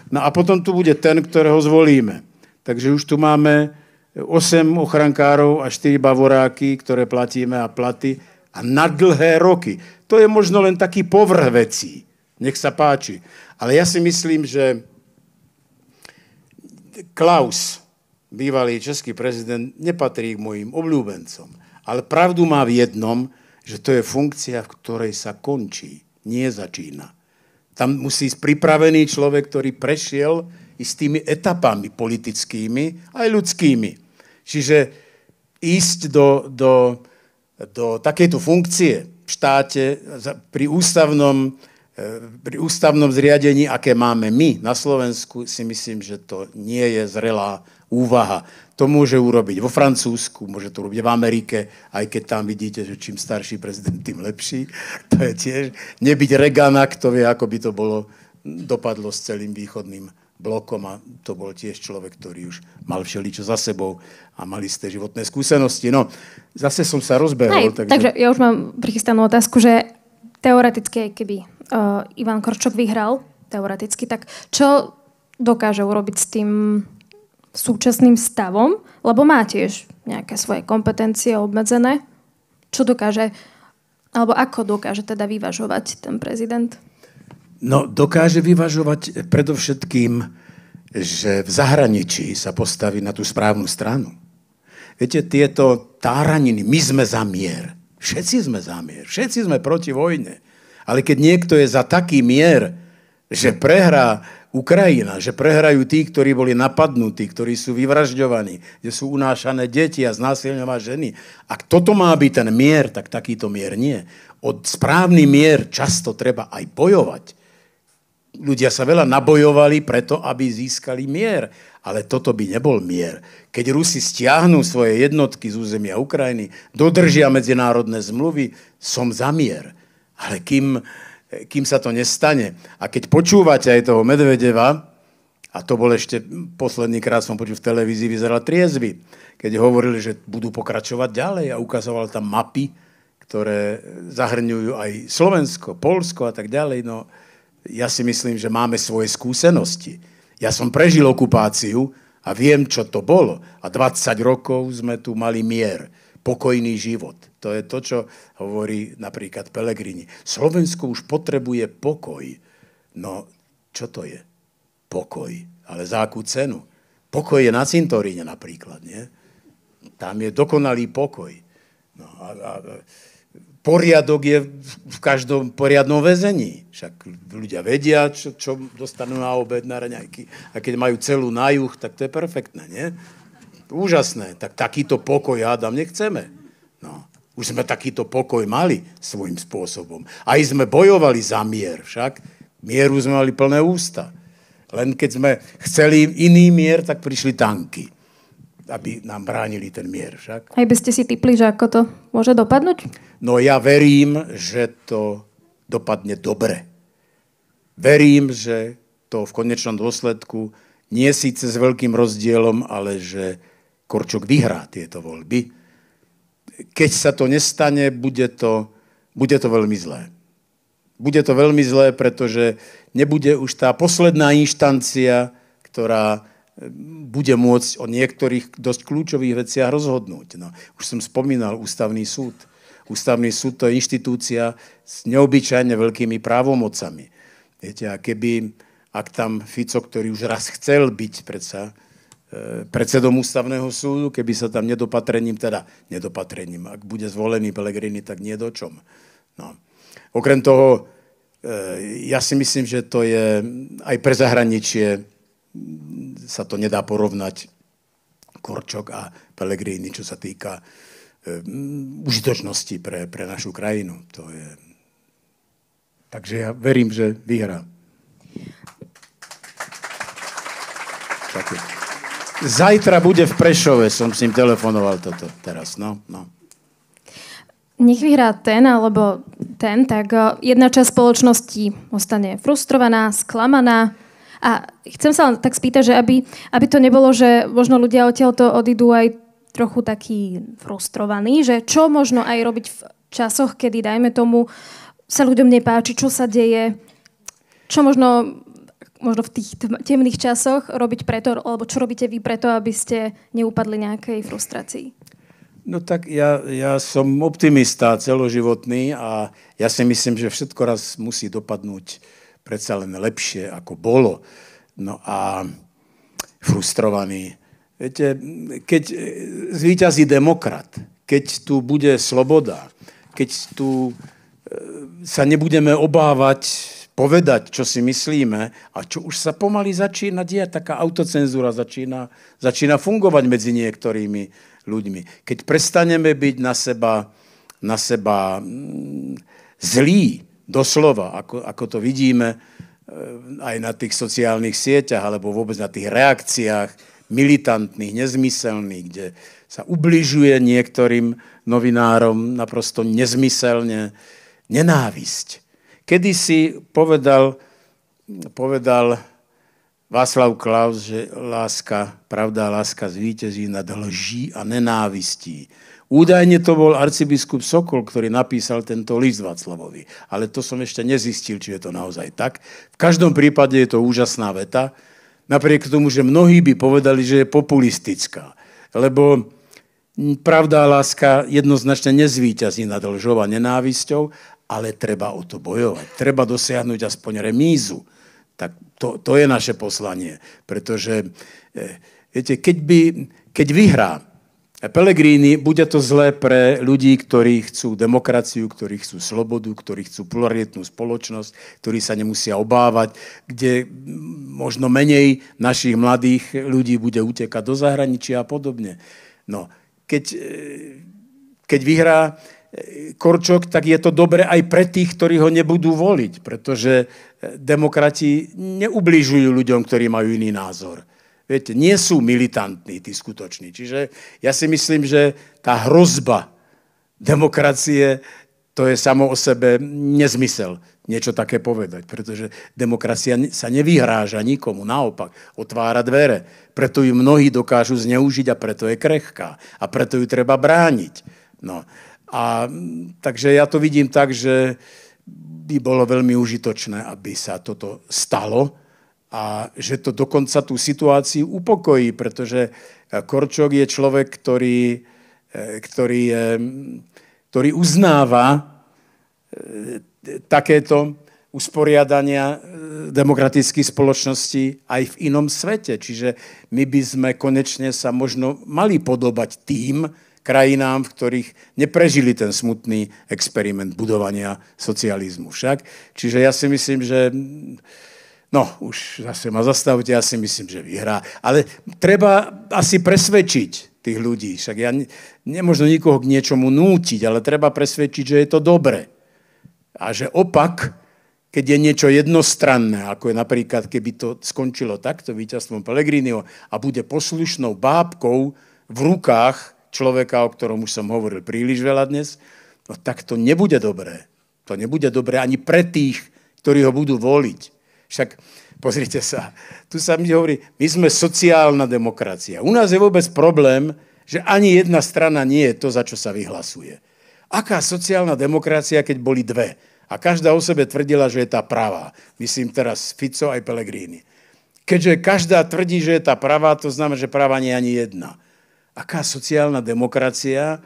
No a potom tu bude ten, ktorého zvolíme. Takže už tu máme 8 ochrankárov a 4 bavoráky, ktoré platíme a platy a na dlhé roky. To je možno len taký povrh vecí. Nech sa páči. Ale ja si myslím, že Klaus, bývalý český prezident, nepatrí k mojim obľúbencom. Ale pravdu má v jednom, že to je funkcia, v ktorej sa končí, nie začína. Tam musí ísť pripravený človek, ktorý prešiel i s tými etapami politickými aj ľudskými. Čiže ísť do, do, do takejto funkcie v štáte pri ústavnom E, pri ústavnom zriadení, aké máme my na Slovensku, si myslím, že to nie je zrelá úvaha. To môže urobiť vo Francúzsku, môže to urobiť v Amerike, aj keď tam vidíte, že čím starší prezident, tým lepší. To je tiež nebyť Regana, kto vie, ako by to bolo dopadlo s celým východným blokom a to bol tiež človek, ktorý už mal všeličo za sebou a mali isté životné skúsenosti. No, zase som sa rozbehol. takže... takže ja už mám prichystanú otázku, že teoreticky, keby uh, Ivan Korčok vyhral teoreticky, tak čo dokáže urobiť s tým súčasným stavom? Lebo má tiež nejaké svoje kompetencie obmedzené. Čo dokáže, alebo ako dokáže teda vyvažovať ten prezident? No, dokáže vyvažovať predovšetkým, že v zahraničí sa postaví na tú správnu stranu. Viete, tieto táraniny, my sme za mier. Všetci sme za mier, všetci sme proti vojne. Ale keď niekto je za taký mier, že prehrá Ukrajina, že prehrajú tí, ktorí boli napadnutí, ktorí sú vyvražďovaní, kde sú unášané deti a znásilňová ženy. Ak toto má byť ten mier, tak takýto mier nie. Od správny mier často treba aj bojovať. Ľudia sa veľa nabojovali preto, aby získali mier. Ale toto by nebol mier. Keď Rusi stiahnu svoje jednotky z územia Ukrajiny, dodržia medzinárodné zmluvy, som za mier. Ale kým, kým sa to nestane. A keď počúvate aj toho Medvedeva, a to bol ešte posledný krát som počul v televízii, vyzeral triezvy, keď hovorili, že budú pokračovať ďalej a ukazoval tam mapy, ktoré zahrňujú aj Slovensko, Polsko a tak ďalej. No, ja si myslím, že máme svoje skúsenosti. Ja som prežil okupáciu a viem, čo to bolo. A 20 rokov sme tu mali mier pokojný život. To je to, čo hovorí napríklad Pelegrini. Slovensko už potrebuje pokoj. No, čo to je? Pokoj. Ale za akú cenu? Pokoj je na cintoríne napríklad, nie? Tam je dokonalý pokoj. No, a, a, poriadok je v každom poriadnom väzení. Však ľudia vedia, čo, čo dostanú na obed, na raňajky. A keď majú celú na juh, tak to je perfektné, nie? Úžasné. Tak takýto pokoj, Adam, nechceme. No. Už sme takýto pokoj mali svojím spôsobom. Aj sme bojovali za mier, však mieru sme mali plné ústa. Len keď sme chceli iný mier, tak prišli tanky, aby nám bránili ten mier, však. Aj by ste si typli, že ako to môže dopadnúť? No ja verím, že to dopadne dobre. Verím, že to v konečnom dôsledku nie síce s veľkým rozdielom, ale že Korčok vyhrá tieto voľby. Keď sa to nestane, bude to, bude to veľmi zlé. Bude to veľmi zlé, pretože nebude už tá posledná inštancia, ktorá eh, bude môcť o niektorých dosť kľúčových veciach rozhodnúť. No, už som spomínal ústavný súd. Ústavný súd to je inštitúcia s neobyčajne veľkými právomocami. Viete, a keby, ak tam Fico, ktorý už raz chcel byť predsa E, predsedom ústavného súdu, keby sa tam nedopatrením, teda nedopatrením, ak bude zvolený Pelegrini, tak nie do čom. No. Okrem toho, e, ja si myslím, že to je aj pre zahraničie sa to nedá porovnať Korčok a Pelegrini, čo sa týka e, užitočnosti pre, pre našu krajinu. To je... Takže ja verím, že vyhrá. Ďakujem. Zajtra bude v Prešove, som s ním telefonoval toto teraz, no, no. Nech vyhrá ten alebo ten, tak eh, jedna časť spoločnosti ostane frustrovaná, sklamaná. A chcem sa tak spýtať, že aby, aby to nebolo, že možno ľudia odtiaľto odídu aj trochu taký frustrovaný, že čo možno aj robiť v časoch, kedy, dajme tomu, sa ľuďom nepáči, čo sa deje, čo možno možno v tých temných časoch robiť preto, alebo čo robíte vy preto, aby ste neupadli nejakej frustrácii? No tak ja, ja som optimista celoživotný a ja si myslím, že všetko raz musí dopadnúť predsa len lepšie, ako bolo. No a frustrovaný. Viete, keď e, zvýťazí demokrat, keď tu bude sloboda, keď tu e, sa nebudeme obávať povedať, čo si myslíme a čo už sa pomaly začína diať, taká autocenzúra začína, začína fungovať medzi niektorými ľuďmi. Keď prestaneme byť na seba, na seba mm, zlí, doslova, ako, ako to vidíme eh, aj na tých sociálnych sieťach alebo vôbec na tých reakciách militantných, nezmyselných, kde sa ubližuje niektorým novinárom naprosto nezmyselne nenávisť Kedy si povedal, povedal Václav Klaus, že láska, pravda láska zvíťazí nad lží a nenávistí. Údajne to bol arcibiskup Sokol, ktorý napísal tento list Václavovi. Ale to som ešte nezistil, či je to naozaj tak. V každom prípade je to úžasná veta, napriek tomu, že mnohí by povedali, že je populistická. Lebo pravda a láska jednoznačne nezvíťazí nad lžou a nenávisťou, ale treba o to bojovať. Treba dosiahnuť aspoň remízu. Tak to, to je naše poslanie. Pretože, e, viete, keď, by, keď vyhrá Pelegrini, bude to zlé pre ľudí, ktorí chcú demokraciu, ktorí chcú slobodu, ktorí chcú pluralitnú spoločnosť, ktorí sa nemusia obávať, kde možno menej našich mladých ľudí bude utekať do zahraničia a podobne. No, keď, e, keď vyhrá Korčok, tak je to dobre aj pre tých, ktorí ho nebudú voliť, pretože e, demokrati neubližujú ľuďom, ktorí majú iný názor. Viete, nie sú militantní tí skutoční. Čiže ja si myslím, že tá hrozba demokracie, to je samo o sebe nezmysel niečo také povedať, pretože demokracia sa nevyhráža nikomu, naopak, otvára dvere. Preto ju mnohí dokážu zneužiť a preto je krehká a preto ju treba brániť. No. A, takže ja to vidím tak, že by bolo veľmi užitočné, aby sa toto stalo a že to dokonca tú situáciu upokojí, pretože e, Korčok je človek, ktorý, e, ktorý, je, ktorý uznáva e, takéto usporiadania demokratických spoločností aj v inom svete. Čiže my by sme konečne sa možno mali podobať tým, krajinám, v ktorých neprežili ten smutný experiment budovania socializmu však. Čiže ja si myslím, že... No, už zase ma zastavte, ja si myslím, že vyhrá. Ale treba asi presvedčiť tých ľudí. Však ja nemôžno nikoho k niečomu nútiť, ale treba presvedčiť, že je to dobre. A že opak, keď je niečo jednostranné, ako je napríklad, keby to skončilo takto víťazstvom Pellegriniho a bude poslušnou bábkou v rukách človeka, o ktorom už som hovoril príliš veľa dnes, no tak to nebude dobré. To nebude dobré ani pre tých, ktorí ho budú voliť. Však pozrite sa, tu sa mi hovorí, my sme sociálna demokracia. U nás je vôbec problém, že ani jedna strana nie je to, za čo sa vyhlasuje. Aká sociálna demokracia, keď boli dve? A každá o sebe tvrdila, že je tá pravá. Myslím teraz Fico aj Pellegrini. Keďže každá tvrdí, že je tá pravá, to znamená, že práva nie je ani jedna. Aká sociálna demokracia?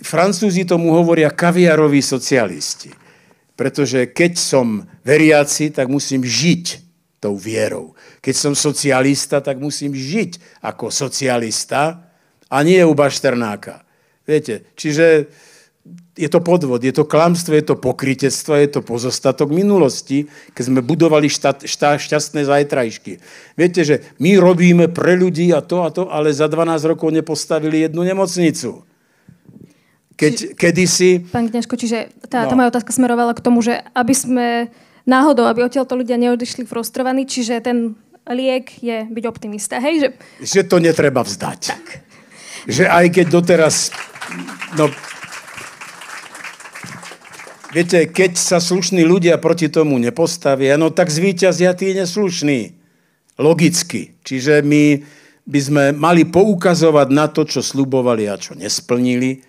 Francúzi tomu hovoria kaviaroví socialisti. Pretože keď som veriaci, tak musím žiť tou vierou. Keď som socialista, tak musím žiť ako socialista a nie u Bašternáka. Viete, čiže je to podvod, je to klamstvo, je to pokrytectvo, je to pozostatok minulosti, keď sme budovali štát, štát, šťastné zajtrajšky. Viete, že my robíme pre ľudí a to a to, ale za 12 rokov nepostavili jednu nemocnicu. Keď, Či, kedysi... Pán Kňažko, čiže tá, tá no. moja otázka smerovala k tomu, že aby sme náhodou, aby odtiaľto ľudia neodišli frustrovaní, čiže ten liek je byť optimista, hej? Že, že to netreba vzdať. Tak. Že aj keď doteraz... No, Viete, keď sa slušní ľudia proti tomu nepostavia, no tak zvíťazia tí neslušní. Logicky. Čiže my by sme mali poukazovať na to, čo slubovali a čo nesplnili.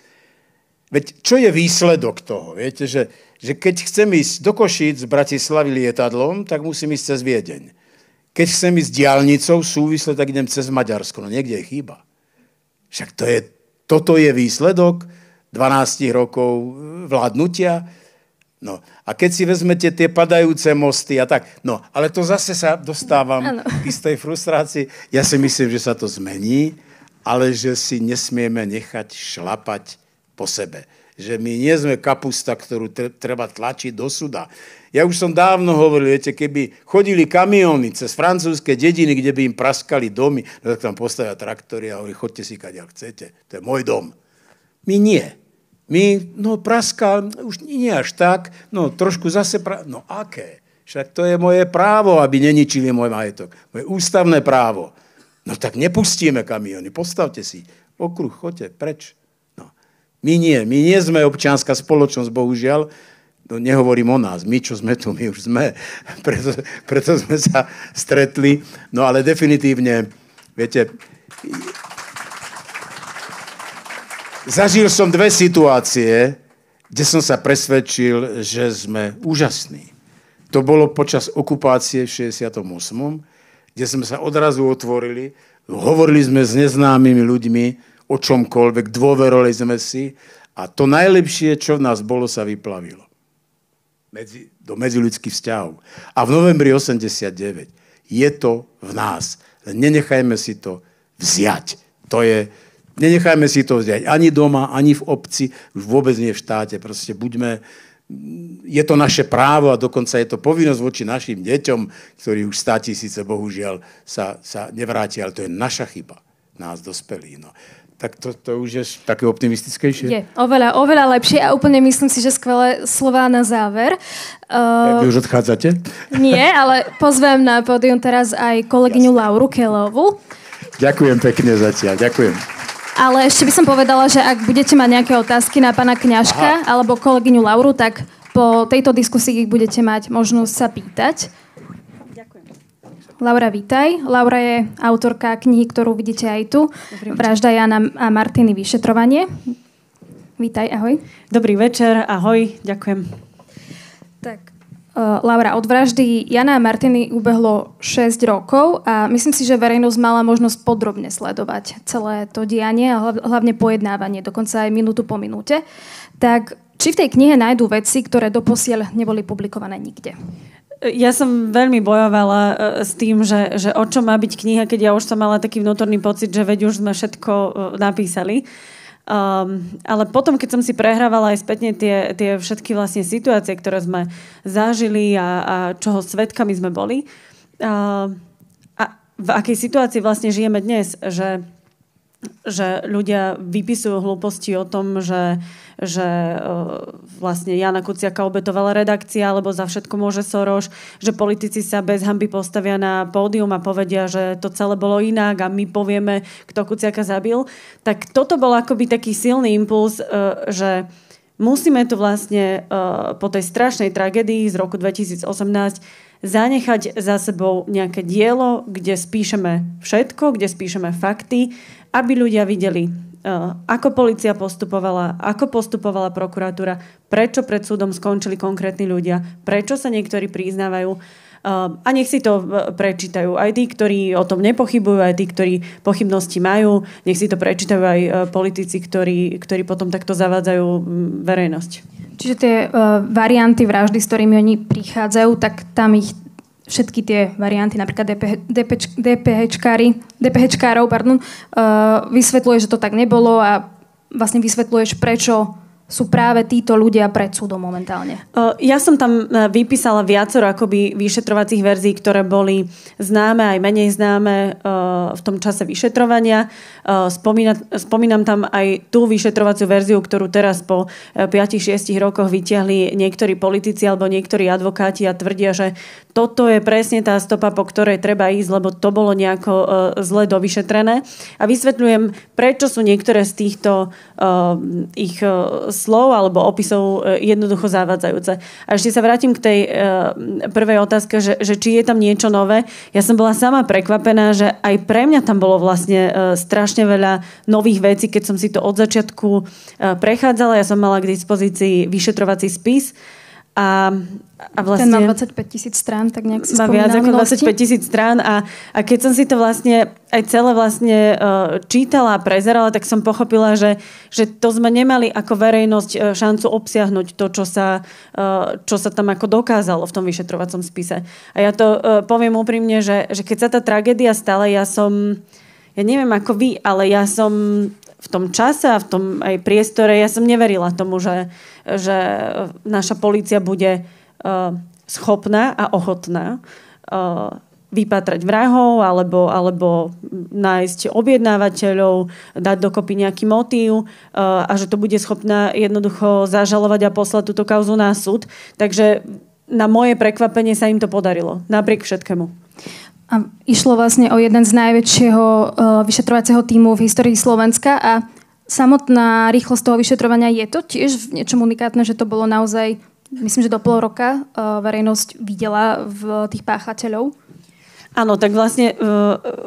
Veď čo je výsledok toho? Viete, že, že keď chcem ísť do Košíc z Bratislavy lietadlom, tak musím ísť cez Viedeň. Keď chcem ísť diálnicou súvisle, tak idem cez Maďarsko. No niekde je chyba. Však to je, toto je výsledok 12 rokov vládnutia. No a keď si vezmete tie padajúce mosty a tak, no ale to zase sa dostávam ano. k istej frustrácii. Ja si myslím, že sa to zmení, ale že si nesmieme nechať šlapať po sebe. Že my nie sme kapusta, ktorú treba tlačiť do suda. Ja už som dávno hovoril, viete, keby chodili kamióny cez francúzske dediny, kde by im praskali domy, no tak tam postavia traktory a hovorí, chodte si, kaď chcete, to je môj dom. My nie. My, no praská, už nie až tak, no trošku zase, pra... no aké? Však to je moje právo, aby neničili môj majetok. Moje ústavné právo. No tak nepustíme kamiony, postavte si. Okruh, chodte, preč. No. My nie, my nie sme občianská spoločnosť, bohužiaľ. No, nehovorím o nás, my čo sme tu, my už sme. Preto, preto sme sa stretli. No ale definitívne, viete, Zažil som dve situácie, kde som sa presvedčil, že sme úžasní. To bolo počas okupácie v 68., kde sme sa odrazu otvorili, hovorili sme s neznámymi ľuďmi o čomkoľvek, dôverovali sme si a to najlepšie, čo v nás bolo, sa vyplavilo medzi, do medziludských vzťahov. A v novembri 89 je to v nás. Nenechajme si to vziať. To je, Nenechajme si to zdieť ani doma, ani v obci, už vôbec nie v štáte. Proste buďme, je to naše právo a dokonca je to povinnosť voči našim deťom, ktorí už stá tisíce, bohužiaľ, sa, sa nevrátia, ale to je naša chyba, nás dospelí. No. Tak to, to už je také optimistickejšie? Je, oveľa, oveľa lepšie a úplne myslím si, že skvelé slova na záver. Uh, vy už eh, odchádzate? Nie, ale pozvem na pódium teraz aj kolegyňu Jasne. Lauru Kelovu. Ďakujem pekne zatiaľ, ďakujem. Ale ešte by som povedala, že ak budete mať nejaké otázky na pána kňažka Aha. alebo kolegyňu Lauru, tak po tejto diskusii ich budete mať možnosť sa pýtať. Ďakujem. Laura, vítaj. Laura je autorka knihy, ktorú vidíte aj tu. Vražda Jana a Martiny vyšetrovanie. Vítaj, ahoj. Dobrý večer, ahoj, ďakujem. Tak, Eh, Laura, od vraždy Jana a Martiny ubehlo 6 rokov a myslím si, že verejnosť mala možnosť podrobne sledovať celé to dianie a hlavne pojednávanie, dokonca aj minútu po minúte. Tak či v tej knihe nájdú veci, ktoré doposiaľ neboli publikované nikde? Ja som veľmi bojovala eh, s tým, že, že o čo má byť kniha, keď ja už som mala taký vnútorný pocit, že veď už sme všetko eh, napísali. Um, ale potom, keď som si prehrávala aj spätne tie, tie všetky vlastne situácie, ktoré sme zažili a, a čoho svetkami sme boli, uh, a v akej situácii vlastne žijeme dnes, že, že ľudia vypisujú hlúposti o tom, že uh, že e, vlastne Jana Kuciaka obetovala redakcia, alebo za všetko môže Soroš, že politici sa bez hamby postavia na pódium a povedia, že to celé bolo inak a my povieme, kto Kuciaka zabil. Tak toto bol akoby taký silný impuls, e, že musíme tu vlastne e, po tej strašnej tragédii z roku 2018 zanechať za sebou nejaké dielo, kde spíšeme všetko, kde spíšeme fakty, aby ľudia videli, ako policia postupovala, ako postupovala prokuratúra, prečo pred súdom skončili konkrétni ľudia, prečo sa niektorí priznávajú. A nech si to prečítajú aj tí, ktorí o tom nepochybujú, aj tí, ktorí pochybnosti majú. Nech si to prečítajú aj politici, ktorí, ktorí potom takto zavádzajú verejnosť. Čiže tie uh, varianty vraždy, s ktorými oni prichádzajú, tak tam ich všetky tie varianty, napríklad DPH, DPH, DPHčkári, DPHčkárov, pardon, uh, vysvetľuje, že to tak nebolo a vlastne vysvetľuješ, prečo sú práve títo ľudia pred súdom momentálne? Uh, ja som tam uh, vypísala viacero akoby vyšetrovacích verzií, ktoré boli známe aj menej známe uh, v tom čase vyšetrovania. spomínam tam aj tú vyšetrovaciu verziu, ktorú teraz po 5-6 rokoch vyťahli niektorí politici alebo niektorí advokáti a tvrdia, že toto je presne tá stopa, po ktorej treba ísť, lebo to bolo nejako uh, zle dovyšetrené. A vysvetľujem, prečo sú niektoré z týchto uh, ich uh, slov alebo opisov uh, jednoducho závádzajúce. A ešte sa vrátim k tej uh, prvej otázke, že, že či je tam niečo nové. Ja som bola sama prekvapená, že aj pre mňa tam bolo vlastne uh, strašne veľa nových vecí, keď som si to od začiatku uh, prechádzala. Ja som mala k dispozícii vyšetrovací spis a, a vlastne, Ten má 25 tisíc strán, tak nejak si Má viac ako 25 tisíc strán a, a keď som si to vlastne aj celé vlastne uh, čítala a prezerala, tak som pochopila, že, že to sme nemali ako verejnosť e, šancu obsiahnuť to, čo sa, uh, čo sa tam ako dokázalo v tom vyšetrovacom spise. A ja to uh, poviem úprimne, že, že keď sa tá tragédia stala, ja som, ja neviem ako vy, ale ja som v tom čase a v tom aj priestore, ja som neverila tomu, že, že e, naša polícia bude e, schopná a ochotná e, vypátrať vrahov alebo, alebo nájsť objednávateľov, dať dokopy nejaký motív a že to bude schopná jednoducho zažalovať a poslať túto kauzu na súd. Takže na moje prekvapenie sa im to podarilo, napriek všetkému. A išlo vlastne o jeden z najväčšieho vyšetrovacieho týmu v histórii Slovenska a Samotná rýchlosť toho vyšetrovania je to tiež v niečom unikátne, že to bolo naozaj, myslím, že do pol roka eh, verejnosť videla v tých páchateľov. Áno, tak vlastne e,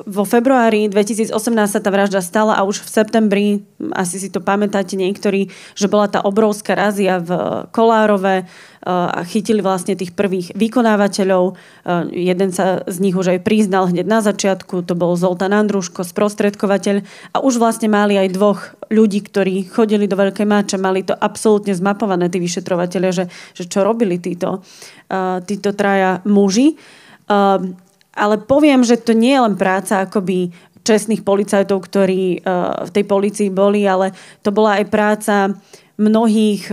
vo februári 2018 sa tá vražda stala a už v septembri, asi si to pamätáte niektorí, že bola tá obrovská razia v Kolárove e, a chytili vlastne tých prvých vykonávateľov. E, jeden sa z nich už aj priznal hneď na začiatku, to bol Zoltán Andruško, sprostredkovateľ a už vlastne mali aj dvoch ľudí, ktorí chodili do Veľkej Máče, mali to absolútne zmapované tí vyšetrovateľe, že, že čo robili títo, títo traja muži. Ale poviem, že to nie je len práca akoby čestných policajtov, ktorí e, v tej policii boli, ale to bola aj práca mnohých e,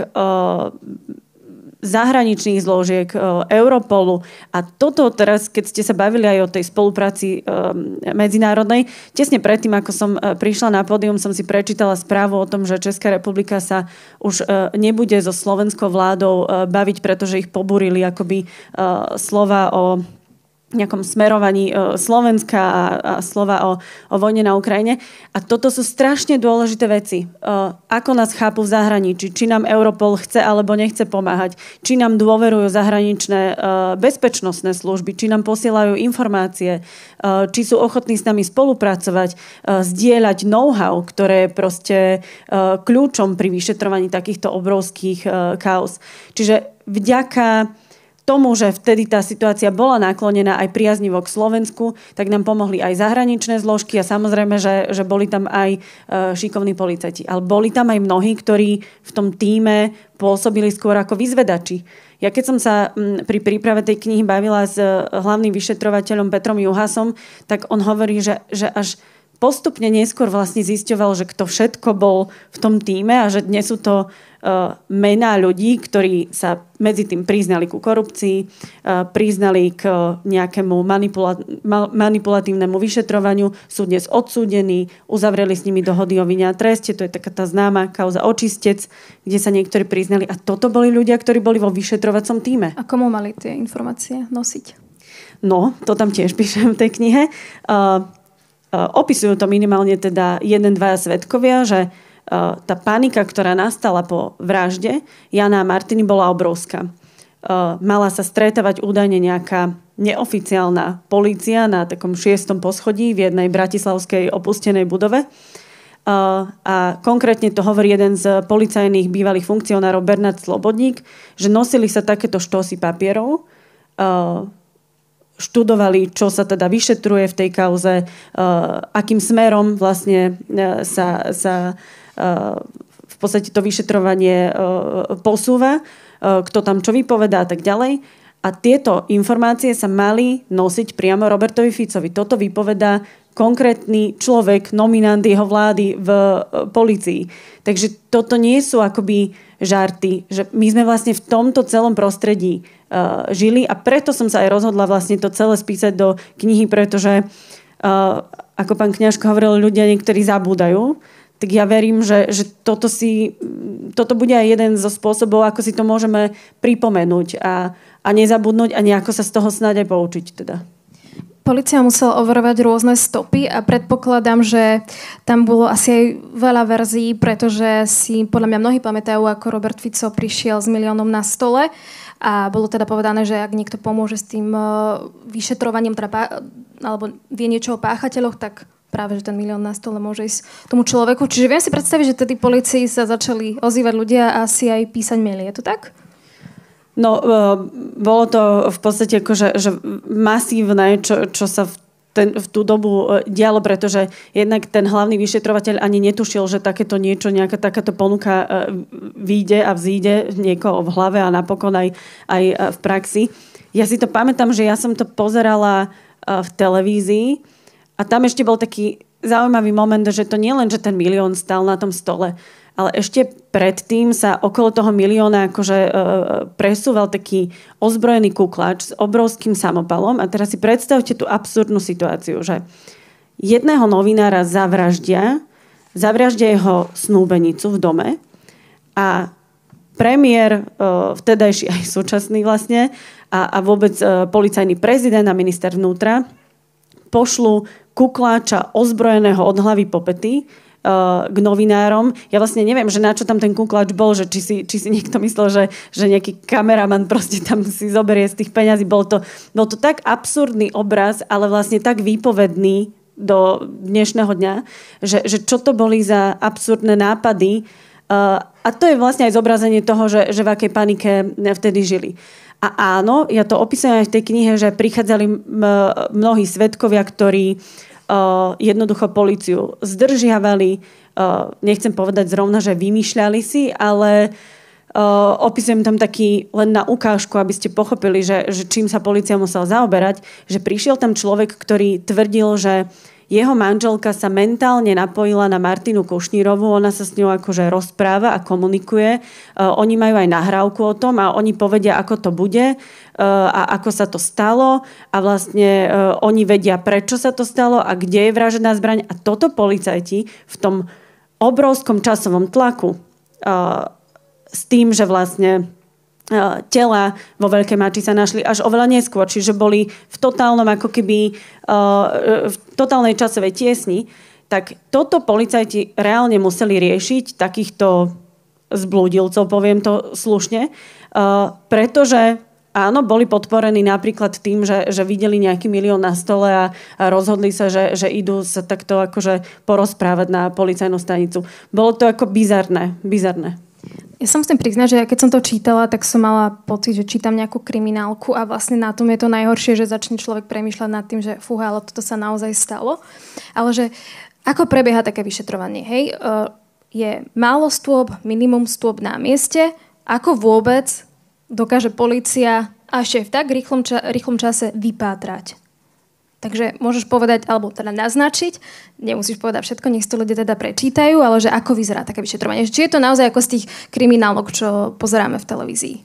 zahraničných zložiek, e, Europolu. A toto teraz, keď ste sa bavili aj o tej spolupráci medzinárodnej, tesne predtým, ako som prišla na pódium, som si prečítala správu o tom, že Česká republika sa už nebude so slovenskou vládou baviť, pretože ich pobúrili akoby slova o nejakom smerovaní e, Slovenska a, slova o, o vojne na Ukrajine. A toto sú strašne dôležité veci. E, ako nás chápu v zahraničí, či nám Europol chce alebo nechce pomáhať, či nám dôverujú zahraničné e, bezpečnostné služby, či nám posielajú informácie, či sú ochotní s nami spolupracovať, zdieľať know-how, ktoré je proste kľúčom pri vyšetrovaní takýchto obrovských kaos. Čiže vďaka tomu, že vtedy tá situácia bola naklonená aj priaznivo k Slovensku, tak nám pomohli aj zahraničné zložky a samozrejme, že, že boli tam aj e, šikovní policajti. Ale boli tam aj mnohí, ktorí v tom týme pôsobili skôr ako vyzvedači. Ja keď som sa pri príprave tej knihy bavila s e, hlavným vyšetrovateľom Petrom Juhasom, tak on hovorí, že, že až postupne neskôr vlastne zisťoval, že kto všetko bol v tom týme a že dnes sú to E, mená ľudí, ktorí sa medzi tým priznali ku korupcii, e, priznali k e, nejakému manipula- manipulatívnemu vyšetrovaniu, sú dnes odsúdení, uzavreli s nimi dohody o vine a treste, to je taká tá známa kauza očistec, kde sa niektorí priznali a toto boli ľudia, ktorí boli vo vyšetrovacom týme. A komu mali tie informácie nosiť? No, to tam tiež píšem v tej knihe. Uh, opisujú to minimálne teda jeden, dvaja svetkovia, že Eh, tá panika, ktorá nastala po vražde Jana a Martiny, bola obrovská. Eh, mala sa stretávať údajne nejaká neoficiálna polícia na takom šiestom poschodí v jednej bratislavskej opustenej budove. Eh, a konkrétne to hovorí jeden z policajných bývalých funkcionárov Bernard Slobodník, že nosili sa takéto štosy papierov, študovali, čo sa teda vyšetruje v tej kauze, akým smerom vlastne sa, sa v podstate to vyšetrovanie e, posúva, e, kto tam čo vypovedá a tak ďalej. A tieto informácie sa mali nosiť priamo Robertovi Ficovi. Toto vypovedá konkrétny človek, nominant jeho vlády v e, policii. Takže toto nie sú akoby žarty, že my sme vlastne v tomto celom prostredí uh, žili a preto som sa aj rozhodla vlastne to celé spísať do knihy, pretože uh, ako pán Kňažko hovoril, ľudia niektorí zabúdajú, tak ja verím, že, že toto, si, toto bude aj jeden zo spôsobov, ako si to môžeme pripomenúť a, a nezabudnúť a nejako sa z toho snáď aj poučiť. Teda. Polícia musela overovať rôzne stopy a predpokladám, že tam bolo asi aj veľa verzií, pretože si podľa mňa mnohí pamätajú, ako Robert Fico prišiel s miliónom na stole a bolo teda povedané, že ak niekto pomôže s tým eh, vyšetrovaním teda, alebo vie niečo o páchateľoch, tak práve, že ten milión na stole môže ísť tomu človeku. Čiže viem si predstaviť, že tedy policii sa začali ozývať ľudia a si aj písať mieli. Je to tak? No, e, bolo to v podstate akože, že masívne, čo, čo sa v ten, v tú dobu e, dialo, pretože jednak ten hlavný vyšetrovateľ ani netušil, že takéto niečo, nejaká takáto ponuka e, vyjde a vzíde niekoho v hlave a napokon aj, aj v praxi. Ja si to pamätám, že ja som to pozerala v televízii a tam ešte bol taký zaujímavý moment, že to nie len, že ten milión stal na tom stole, ale ešte predtým sa okolo toho milióna akože e, e, presúval taký ozbrojený kuklač s obrovským samopalom. A teraz si predstavte tú absurdnú situáciu, že jedného novinára zavraždia, zavraždia jeho snúbenicu v dome a premiér, e, vtedajší aj súčasný vlastne, a, a vôbec e, policajný prezident a minister vnútra pošlu kukláča ozbrojeného od hlavy po pety, eh, k novinárom. Ja vlastne neviem, že na čo tam ten kuklač bol, že či si, či si niekto myslel, že, že nejaký kameraman proste tam si zoberie z tých peňazí. Bol to, bol to tak absurdný obraz, ale vlastne tak výpovedný do dnešného dňa, že, že čo to boli za absurdné nápady. Eh, a to je vlastne aj zobrazenie toho, že, že v akej panike vtedy žili. A áno, ja to opisujem aj v tej knihe, že prichádzali mnohí svetkovia, ktorí e, jednoducho policiu zdržiavali, e, nechcem povedať zrovna, že vymýšľali si, ale e, opisujem tam taký len na ukážku, aby ste pochopili, že, že čím sa policia musela zaoberať, že prišiel tam človek, ktorý tvrdil, že jeho manželka sa mentálne napojila na Martinu Kušnírovú, ona sa s ňou akože rozpráva a komunikuje. E, oni majú aj nahrávku o tom a oni povedia, ako to bude e, a ako sa to stalo a vlastne e, oni vedia, prečo sa to stalo a kde je vražená zbraň. A toto policajti v tom obrovskom časovom tlaku s tým, že vlastne E, tela vo Veľkej Mači sa našli až oveľa neskôr, čiže boli v totálnom ako keby e, e, v totálnej časovej tiesni, tak toto policajti reálne museli riešiť takýchto zblúdilcov, poviem to slušne, pretože áno, boli podporení napríklad tým, že, že videli nejaký milión na stole a, a rozhodli sa, že, že idú sa takto akože porozprávať na policajnú stanicu. Bolo to ako bizarné, bizarné. Ja sa musím priznať, že ja keď som to čítala, tak som mala pocit, že čítam nejakú kriminálku a vlastne na tom je to najhoršie, že začne človek premýšľať nad tým, že fúha, ale toto sa naozaj stalo. Ale že ako prebieha také vyšetrovanie? Hej, je málo stôb, minimum stôb na mieste. Ako vôbec dokáže policia a v tak rýchlom, ča- rýchlom čase vypátrať Takže môžeš povedať, alebo teda naznačiť, nemusíš povedať všetko, nech si to ľudia teda prečítajú, ale že ako vyzerá také vyšetrovanie. Či je to naozaj ako z tých kriminálok, čo pozeráme v televízii?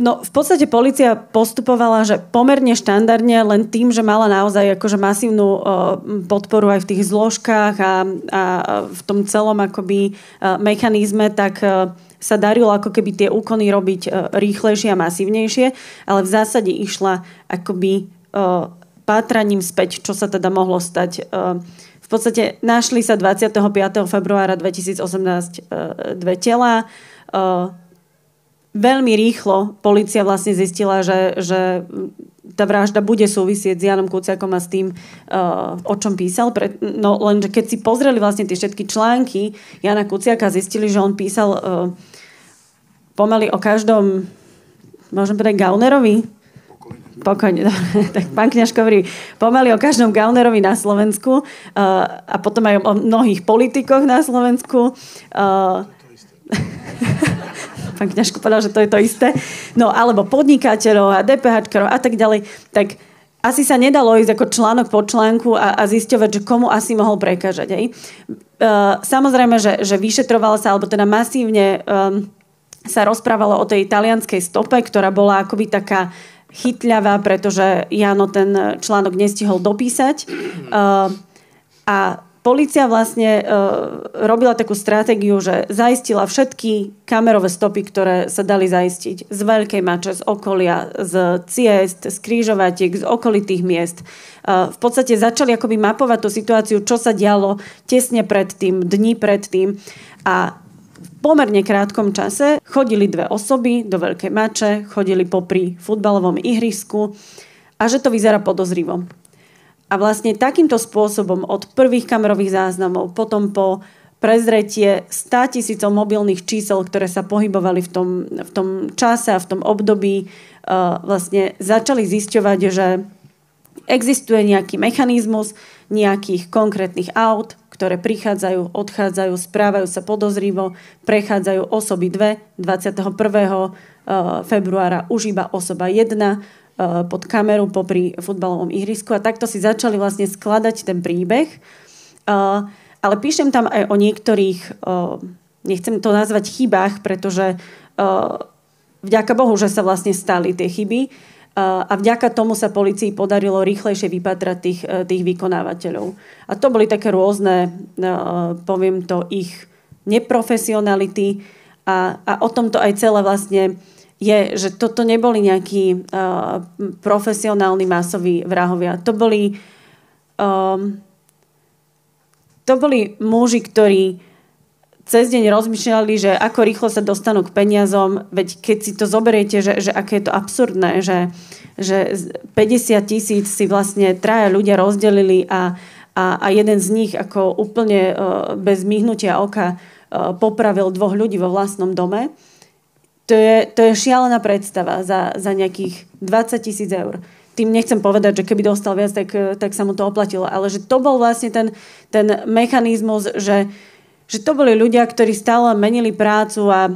No v podstate policia postupovala, že pomerne štandardne, len tým, že mala naozaj akože masívnu podporu aj v tých zložkách a, a v tom celom akoby e, mechanizme, tak e, sa darilo ako keby tie úkony robiť e, rýchlejšie a masívnejšie, ale v zásade išla akoby pátraním späť, čo sa teda mohlo stať. E, v podstate našli sa 25. februára 2018 e, dve tela. E, veľmi rýchlo policia vlastne zistila, že, že tá vražda bude súvisieť s Janom Kuciakom a s tým, o čom písal. no lenže keď si pozreli vlastne tie všetky články Jana Kuciaka, zistili, že on písal pomaly o každom, môžem povedať, Gaunerovi, Pokojne, dobre. Tak pán Kňažko hovorí pomaly o každom Gaunerovi na Slovensku uh, a potom aj o mnohých politikoch na Slovensku. Uh, pán Kňažko povedal, že to je to isté. No alebo podnikateľov a DPH a tak ďalej. Tak asi sa nedalo ísť ako článok po článku a, a zisťovať, že komu asi mohol prekážať. Hej. Uh, samozrejme, že, že vyšetrovalo sa, alebo teda masívne um, sa rozprávalo o tej talianskej stope, ktorá bola akoby taká chytľavá, pretože Jano ten článok nestihol dopísať. A policia vlastne e, robila takú stratégiu, že zaistila všetky kamerové stopy, ktoré sa dali zaistiť z Veľkej mače, z okolia, z ciest, z krížovatiek, z okolitých miest. E, v podstate začali akoby mapovať tú situáciu, čo sa dialo tesne pred tým, dní pred tým. A v pomerne krátkom čase chodili dve osoby do Veľkej mače, chodili popri futbalovom ihrisku a že to vyzerá podozrivo. A vlastne takýmto spôsobom od prvých kamerových záznamov, potom po prezretie 100 tisícov mobilných čísel, ktoré sa pohybovali v tom, v tom čase a v tom období, uh, vlastne začali zisťovať, že existuje nejaký mechanizmus nejakých konkrétnych aut, ktoré prichádzajú, odchádzajú, správajú sa podozrivo, prechádzajú osoby dve, 21. E, februára už iba osoba jedna e, pod kameru popri futbalovom ihrisku a takto si začali vlastne skladať ten príbeh. E, ale píšem tam aj o niektorých, nechcem to nazvať chybách, pretože vďaka Bohu, že sa vlastne stali tie chyby, a vďaka tomu sa policii podarilo rýchlejšie vypatrať tých, e, tých vykonávateľov. A to boli také rôzne, e, poviem to, ich neprofesionality a, a o tom to aj celé vlastne je, že toto neboli nejakí e, profesionálni masoví vrahovia. To boli, to boli muži, ktorí cez deň rozmýšľali, že ako rýchlo sa dostanú k peniazom, veď keď si to zoberiete, že, že aké je to absurdné, že, že 50 tisíc si vlastne traja ľudia rozdelili a, a, a jeden z nich ako úplne e, bez myhnutia oka e, popravil dvoch ľudí vo vlastnom dome. To je, to je šialená predstava za, za nejakých 20 tisíc eur tým nechcem povedať, že keby dostal viac, tak, e, tak sa mu to oplatilo, ale že to bol vlastne ten, ten mechanizmus, že, že to boli ľudia, ktorí stále menili prácu a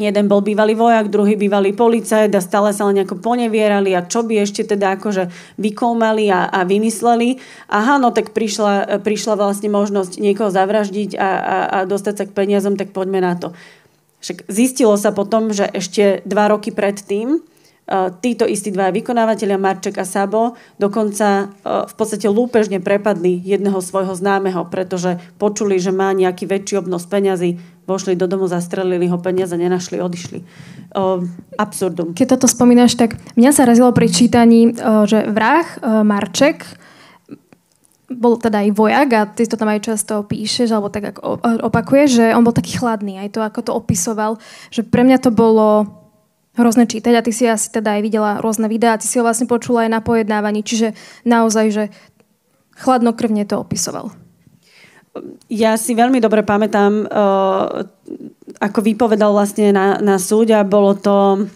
jeden bol bývalý vojak, druhý bývalý policajt a stále sa len nejako ponevierali a čo by ešte teda akože vykoumali a, a vymysleli. A áno, tak prišla, prišla vlastne možnosť niekoho zavraždiť a, a, a dostať sa k peniazom, tak poďme na to. Však zistilo sa potom, že ešte dva roky predtým E, títo istí dva vykonávateľia, Marček a Sabo, dokonca e, v podstate lúpežne prepadli jedného svojho známeho, pretože počuli, že má nejaký väčší obnos peňazí, vošli do domu, zastrelili ho, peniaze nenašli, odišli. E, absurdum. Keď toto spomínaš, tak mňa sa razilo pri čítaní, že vrah Marček bol teda aj vojak a ty to tam aj často píšeš alebo tak opakuje, že on bol taký chladný, aj to, ako to opisoval, že pre mňa to bolo hrozné čítať a ty si asi teda aj videla rôzne videá, ty si ho vlastne počula aj na pojednávaní, čiže naozaj, že chladnokrvne to opisoval. Ja si veľmi dobre pamätám, eh, ako vypovedal vlastne na, na súď a bolo to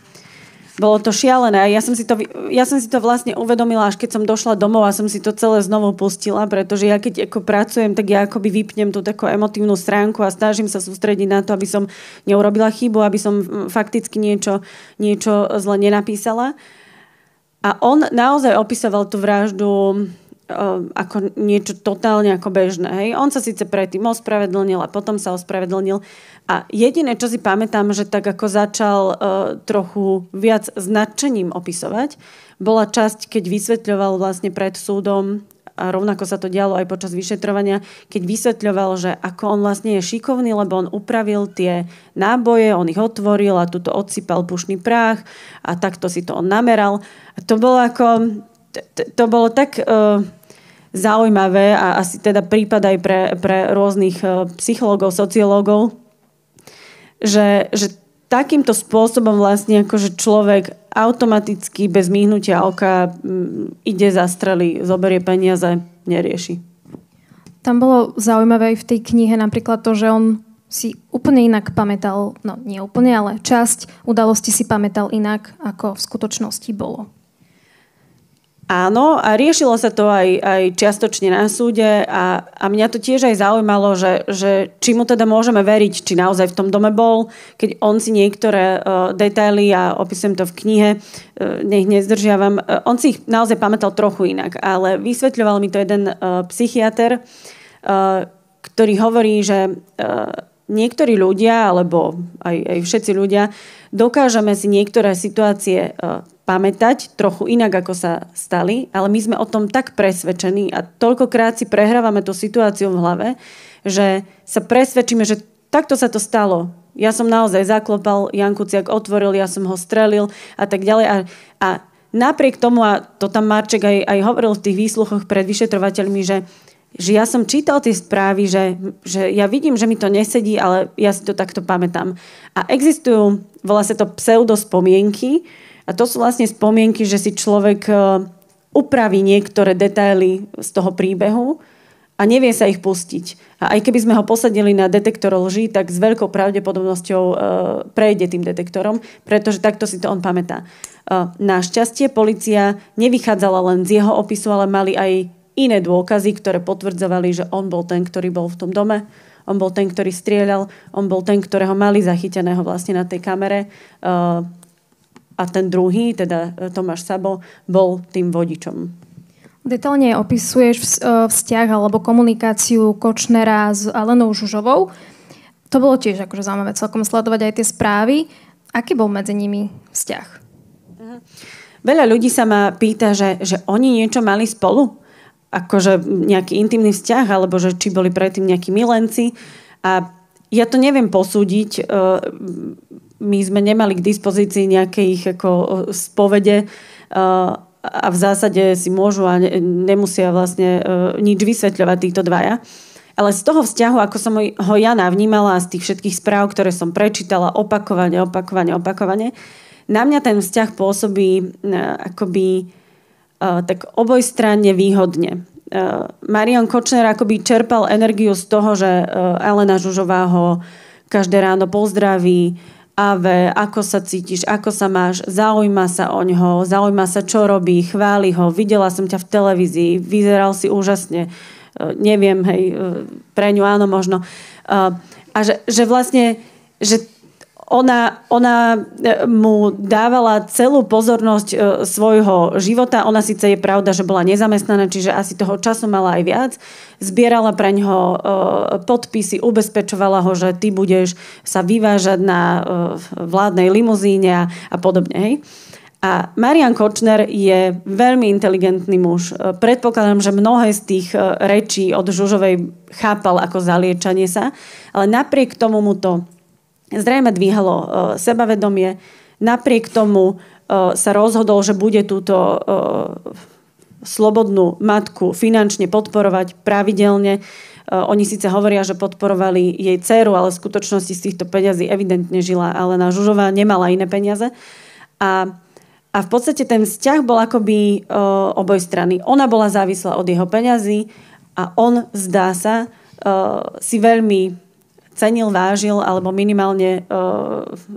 bolo to šialené. Ja som, si to, ja som si to vlastne uvedomila, až keď som došla domov a som si to celé znovu pustila, pretože ja keď ako pracujem, tak ja akoby vypnem tú takú emotívnu stránku a snažím sa sústrediť na to, aby som neurobila chybu, aby som mm, fakticky niečo, niečo zle nenapísala. A on naozaj opisoval tú vraždu Ehm, ako niečo totálne ako bežné. Hej? On sa síce predtým ospravedlnil a potom sa ospravedlnil. A jediné, čo si pamätám, že tak ako začal uh, trochu viac značením opisovať, bola časť, keď vysvetľoval vlastne pred súdom a rovnako sa to dialo aj počas vyšetrovania, keď vysvetľoval, že ako on vlastne je šikovný, lebo on upravil tie náboje, on ich otvoril a tuto odsypal pušný prach a takto si to on nameral. A to bolo ako, to bolo tak e, zaujímavé a asi teda prípad aj pre, pre rôznych e, psychológov, sociológov, že, že takýmto spôsobom vlastne akože človek automaticky bez myhnutia oka ide, zastreli, zoberie peniaze, nerieši. Tam bolo zaujímavé aj v tej knihe napríklad to, že on si úplne inak pamätal, no nie úplne, ale časť udalosti si pamätal inak, ako v skutočnosti bolo. Áno, a riešilo sa to aj, aj čiastočne na súde a, a mňa to tiež aj zaujímalo, že, že či mu teda môžeme veriť, či naozaj v tom dome bol, keď on si niektoré uh, detaily, a ja opisujem to v knihe, uh, nech nezdržiavam, uh, on si ich naozaj pamätal trochu inak, ale vysvetľoval mi to jeden uh, psychiatr, uh, ktorý hovorí, že uh, niektorí ľudia, alebo aj, aj všetci ľudia, uh, dokážeme si niektoré situácie e, pamätať trochu inak, ako sa stali, ale my sme o tom tak presvedčení a toľkokrát si prehrávame tú situáciu v hlave, že sa presvedčíme, že takto sa to stalo. Ja som naozaj zaklopal, Jan Kuciak otvoril, ja som ho strelil a tak ďalej. A, a napriek tomu, a to tam Marček aj, aj hovoril v tých výsluchoch pred vyšetrovateľmi, že že ja som čítal tie správy, že, že ja vidím, že mi to nesedí, ale ja si to takto pamätám. A existujú, volá sa to pseudospomienky a to sú vlastne spomienky, že si človek e, upraví niektoré detaily z toho príbehu a nevie sa ich pustiť. A aj keby sme ho posadili na detektor lží, tak s veľkou pravdepodobnosťou e, prejde tým detektorom, pretože takto si to on pamätá. E, našťastie policia nevychádzala len z jeho opisu, ale mali aj iné dôkazy, ktoré potvrdzovali, že on bol ten, ktorý bol v tom dome, on bol ten, ktorý strieľal, on bol ten, ktorého mali zachyteného vlastne na tej kamere uh, a ten druhý, teda uh, Tomáš Sabo, bol tým vodičom. Detálne opisuješ uh, vzťah alebo komunikáciu Kočnera s Alenou Žužovou. To bolo tiež akože zaujímavé celkom sledovať aj tie správy. Aký bol medzi nimi vzťah? Mhm. Veľa ľudí sa ma pýta, že, že oni niečo mali spolu akože nejaký intimný vzťah, alebo že či boli predtým nejakí milenci. A ja to neviem posúdiť. E, my sme nemali k dispozícii nejaké ich ako e, spovede e, a v zásade si môžu a nemusia vlastne nič vysvetľovať títo dvaja. Ale z toho vzťahu, ako som ho ja navnímala z tých všetkých správ, ktoré som prečítala opakovane, opakovane, opakovane, na mňa ten vzťah pôsobí akoby Eh, tak obojstranne výhodne. Eh, Marian Kočner akoby čerpal energiu z toho, že eh, Elena Žužová ho každé ráno pozdraví, Ave, ako sa cítiš, ako sa máš, zaujíma sa o ňoho, zaujíma sa, čo robí, chváli ho, videla som ťa v televízii, vyzeral si úžasne, neviem, hej, pre ňu áno možno. A že, že vlastne, že ona, ona e, mu dávala celú pozornosť e, svojho života. Ona síce je pravda, že bola nezamestnaná, čiže asi toho času mala aj viac. Zbierala pre ňoho e, podpisy, ubezpečovala ho, že ty budeš sa vyvážať na vládnej limuzíne a podobne. Hej? A Marian Kočner je veľmi inteligentný muž. Predpokladám, že mnohé z tých rečí od Žužovej chápal ako zaliečanie sa, ale napriek tomu mu to zrejme dvíhalo uh, sebavedomie. Napriek tomu uh, sa rozhodol, že bude túto e, slobodnú matku finančne podporovať pravidelne. Oni síce hovoria, že podporovali jej dceru, ale v skutočnosti z týchto peňazí evidentne žila Alena Žužová, nemala iné peniaze. A, a v podstate ten vzťah bol akoby oboj strany. Ona bola závislá od jeho peňazí a on, zdá sa, si veľmi cenil, vážil alebo minimálne e,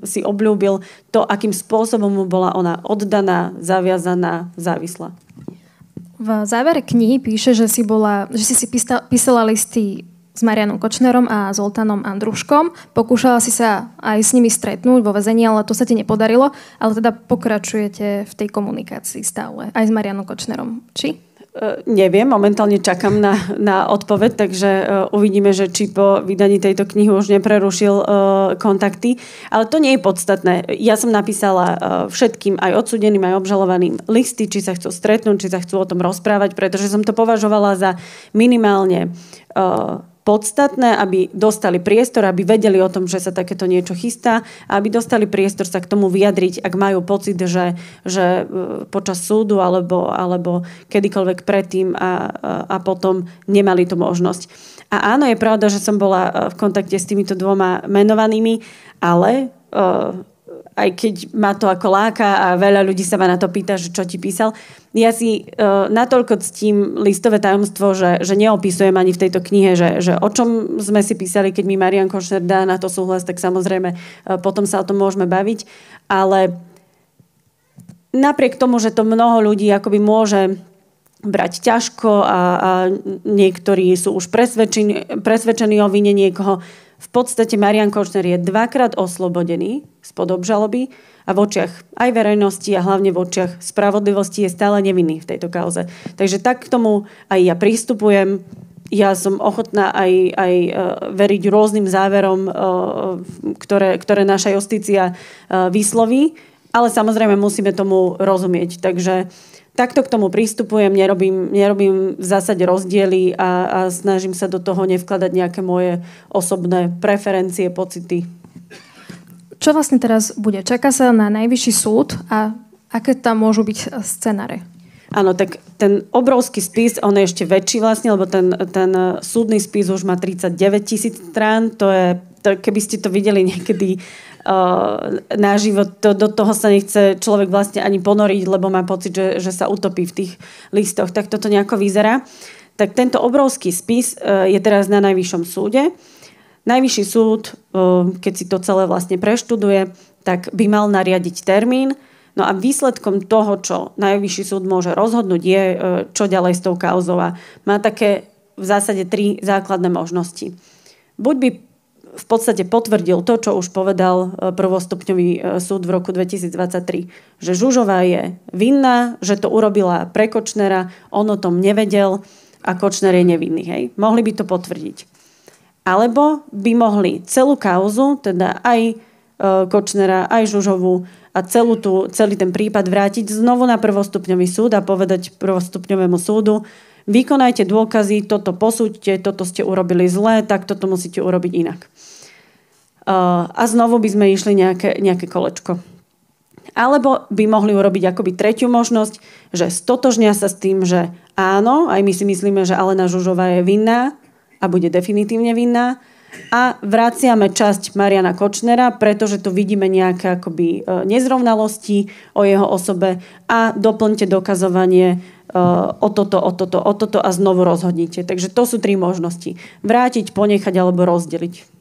si obľúbil to, akým spôsobom mu bola ona oddaná, zaviazaná, závislá. V závere knihy píše, že si, bola, že si, si písala listy s Marianom Kočnerom a Zoltánom Andruškom. Pokúšala si sa aj s nimi stretnúť vo vezení, ale to sa ti nepodarilo. Ale teda pokračujete v tej komunikácii stále, aj s Marianom Kočnerom. Či? E, neviem, momentálne čakám na, na odpoveď, takže e, uvidíme, že či po vydaní tejto knihy už neprerušil e, kontakty. Ale to nie je podstatné. Ja som napísala všetkým, aj odsudeným, aj obžalovaným listy, či sa chcú stretnúť, či sa chcú o tom rozprávať, pretože som to považovala za minimálne podstatné, aby dostali priestor, aby vedeli o tom, že sa takéto niečo chystá a aby dostali priestor sa k tomu vyjadriť, ak majú pocit, že, že e, počas súdu alebo, alebo kedykoľvek predtým a, a potom nemali tú možnosť. A áno, je pravda, že som bola e, v kontakte s týmito dvoma menovanými, ale uh, aj keď ma to ako láka a veľa ľudí sa ma na to pýta, že čo ti písal. Ja si uh, natoľko ctím listové tajomstvo, že, že neopisujem ani v tejto knihe, že, že o čom sme si písali, keď mi Marian Košner dá na to súhlas, tak samozrejme uh, potom sa o tom môžeme baviť. Ale napriek tomu, že to mnoho ľudí akoby môže brať ťažko a, a niektorí sú už presvedčení, presvedčení o vine niekoho, v podstate Marian Kočner je dvakrát oslobodený spod obžaloby a v očiach aj verejnosti a hlavne v očiach spravodlivosti je stále nevinný v tejto kauze. Takže tak k tomu aj ja prístupujem, Ja som ochotná aj, aj e, veriť rôznym záverom, e, ktoré, ktoré naša justícia e, vysloví, ale samozrejme musíme tomu rozumieť. Takže takto k tomu prístupujem, nerobím, nerobím v zásade rozdiely a, a snažím sa do toho nevkladať nejaké moje osobné preferencie, pocity. Čo vlastne teraz bude? Čaká sa na najvyšší súd a aké tam môžu byť scenáre? Áno, tak ten obrovský spis, on je ešte väčší vlastne, lebo ten, ten súdny spis už má 39 tisíc strán, to je, to, keby ste to videli niekedy uh, Eh, na život. To, do toho sa nechce človek vlastne ani ponoriť, lebo má pocit, že, že sa utopí v tých listoch. Tak toto nejako vyzerá. Tak tento obrovský spis eh, je teraz na Najvyššom súde. Najvyšší súd, eh, keď si to celé vlastne preštuduje, tak by mal nariadiť termín, No a výsledkom toho, čo Najvyšší súd môže rozhodnúť, je, čo ďalej s tou kauzou. má také v zásade tri základné možnosti. Buď by v podstate potvrdil to, čo už povedal e, prvostupňový e, súd v roku 2023. Že Žužová je vinná, že to urobila pre Kočnera, on o tom nevedel a Kočner je nevinný. Hej? Mohli by to potvrdiť. Alebo by mohli celú kauzu, teda aj e, Kočnera, aj Žužovu a celú tú, celý ten prípad vrátiť znovu na prvostupňový súd a povedať prvostupňovému súdu, vykonajte dôkazy, toto posúďte, toto ste urobili zle, tak toto musíte urobiť inak a znovu by sme išli nejaké, nejaké kolečko. Alebo by mohli urobiť akoby tretiu možnosť, že stotožnia sa s tým, že áno, aj my si myslíme, že Alena Žužová je vinná a bude definitívne vinná, a vraciame časť Mariana Kočnera, pretože tu vidíme nejaké akoby e, nezrovnalosti o jeho osobe a doplňte dokazovanie e, o toto, o toto, o toto a znovu rozhodnite. Takže to sú tri možnosti. Vrátiť, ponechať alebo rozdeliť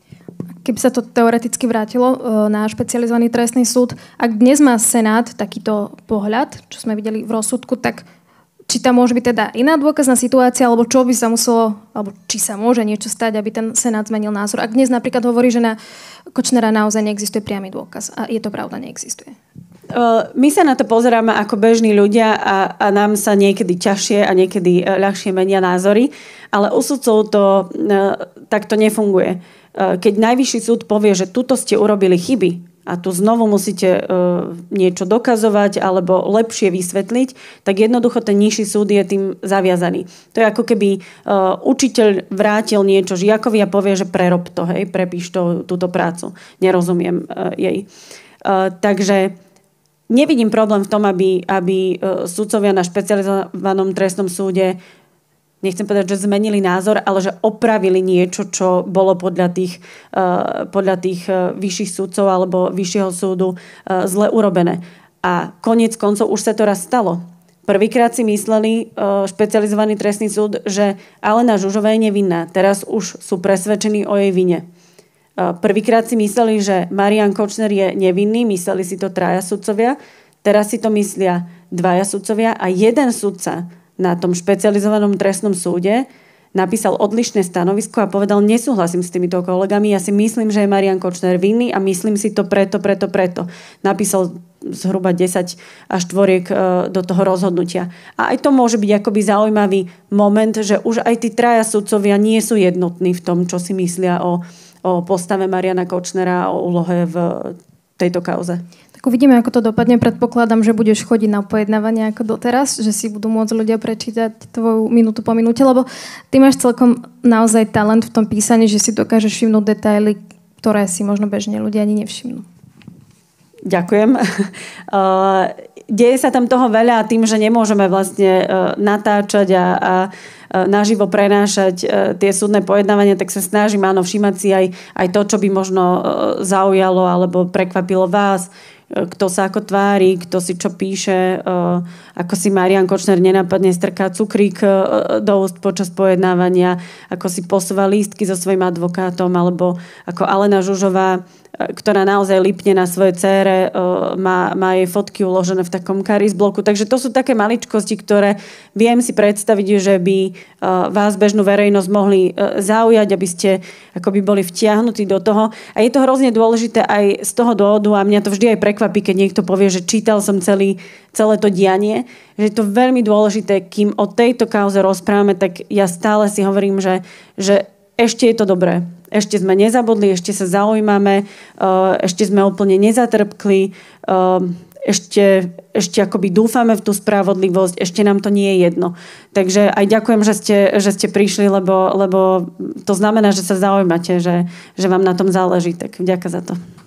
keby sa to teoreticky vrátilo e, na špecializovaný trestný súd, ak dnes má Senát takýto pohľad, čo sme videli v rozsudku, tak či tam môže byť teda iná dôkazná situácia, alebo čo by sa muselo, alebo či sa môže niečo stať, aby ten Senát zmenil názor. Ak dnes napríklad hovorí, že na Kočnera naozaj neexistuje priamy dôkaz a je to pravda, neexistuje. Eh, my sa na to pozeráme ako bežní ľudia a, a nám sa niekedy ťažšie a niekedy eh, ľahšie menia názory, ale u sudcov to eh, takto nefunguje. Keď najvyšší súd povie, že tuto ste urobili chyby a tu znovu musíte niečo dokazovať alebo lepšie vysvetliť, tak jednoducho ten nižší súd je tým zaviazaný. To je ako keby učiteľ vrátil niečo žiakovi a povie, že prerob to, hej, prepíš to, túto prácu. Nerozumiem jej. Takže nevidím problém v tom, aby, aby e, sudcovia na špecializovanom trestnom súde nechcem povedať, že zmenili názor, ale že opravili niečo, čo bolo podľa tých, e, podľa tých e, vyšších súdcov alebo vyššieho súdu zle urobené. A koniec koncov už sa to raz stalo. Prvýkrát si mysleli špecializovaný trestný súd, že Alena Žužová je nevinná. Teraz už sú presvedčení o jej vine. Prvýkrát si mysleli, že Marian Kočner je nevinný, mysleli si to traja sudcovia, teraz si to myslia dvaja sudcovia a jeden sudca na tom špecializovanom trestnom súde napísal odlišné stanovisko a povedal, nesúhlasím s týmito kolegami, ja si myslím, že je Marian Kočner vinný a myslím si to preto, preto, preto. Napísal zhruba 10 až tvoriek e, do toho rozhodnutia. A aj to môže byť akoby zaujímavý moment, že už aj tí traja sudcovia nie sú jednotní v tom, čo si myslia o, o postave Mariana Kočnera a o úlohe v tejto kauze? Tak uvidíme, ako to dopadne. Predpokladám, že budeš chodiť na pojednávanie ako doteraz, že si budú môcť ľudia prečítať tvoju minútu po minúte, lebo ty máš celkom naozaj talent v tom písaní, že si dokážeš všimnúť detaily, ktoré si možno bežne ľudia ani nevšimnú. Ďakujem. Eh, deje sa tam toho veľa a tým, že nemôžeme vlastne e, natáčať a, a e, naživo prenášať e, tie súdne pojednávania, tak sa snažím áno všímať si aj, aj to, čo by možno zaujalo alebo prekvapilo vás, kto sa ako tvári, kto si čo píše, ako si Marian Kočner nenápadne strká cukrík do úst počas pojednávania, ako si posúva lístky so svojím advokátom, alebo ako Alena Žužová ktorá naozaj lipne na svoje cére, e, má, má jej fotky uložené v takom karis bloku. Takže to sú také maličkosti, ktoré viem si predstaviť, že by e, vás bežnú verejnosť mohli e, zaujať, aby ste akoby boli vtiahnutí do toho. A je to hrozne dôležité aj z toho dôvodu a mňa to vždy aj prekvapí, keď niekto povie, že čítal som celý, celé to dianie, že je to veľmi dôležité, kým o tejto kauze rozprávame, tak ja stále si hovorím, že, že ešte je to dobré. Ešte sme nezabudli, ešte sa zaujímame, e, ešte sme úplne nezatrpkli, e, ešte, ešte akoby dúfame v tú spravodlivosť, ešte nám to nie je jedno. Takže aj ďakujem, že ste, že ste prišli, lebo, lebo to znamená, že sa zaujímate, že, že vám na tom záleží. Tak ďakujem za to.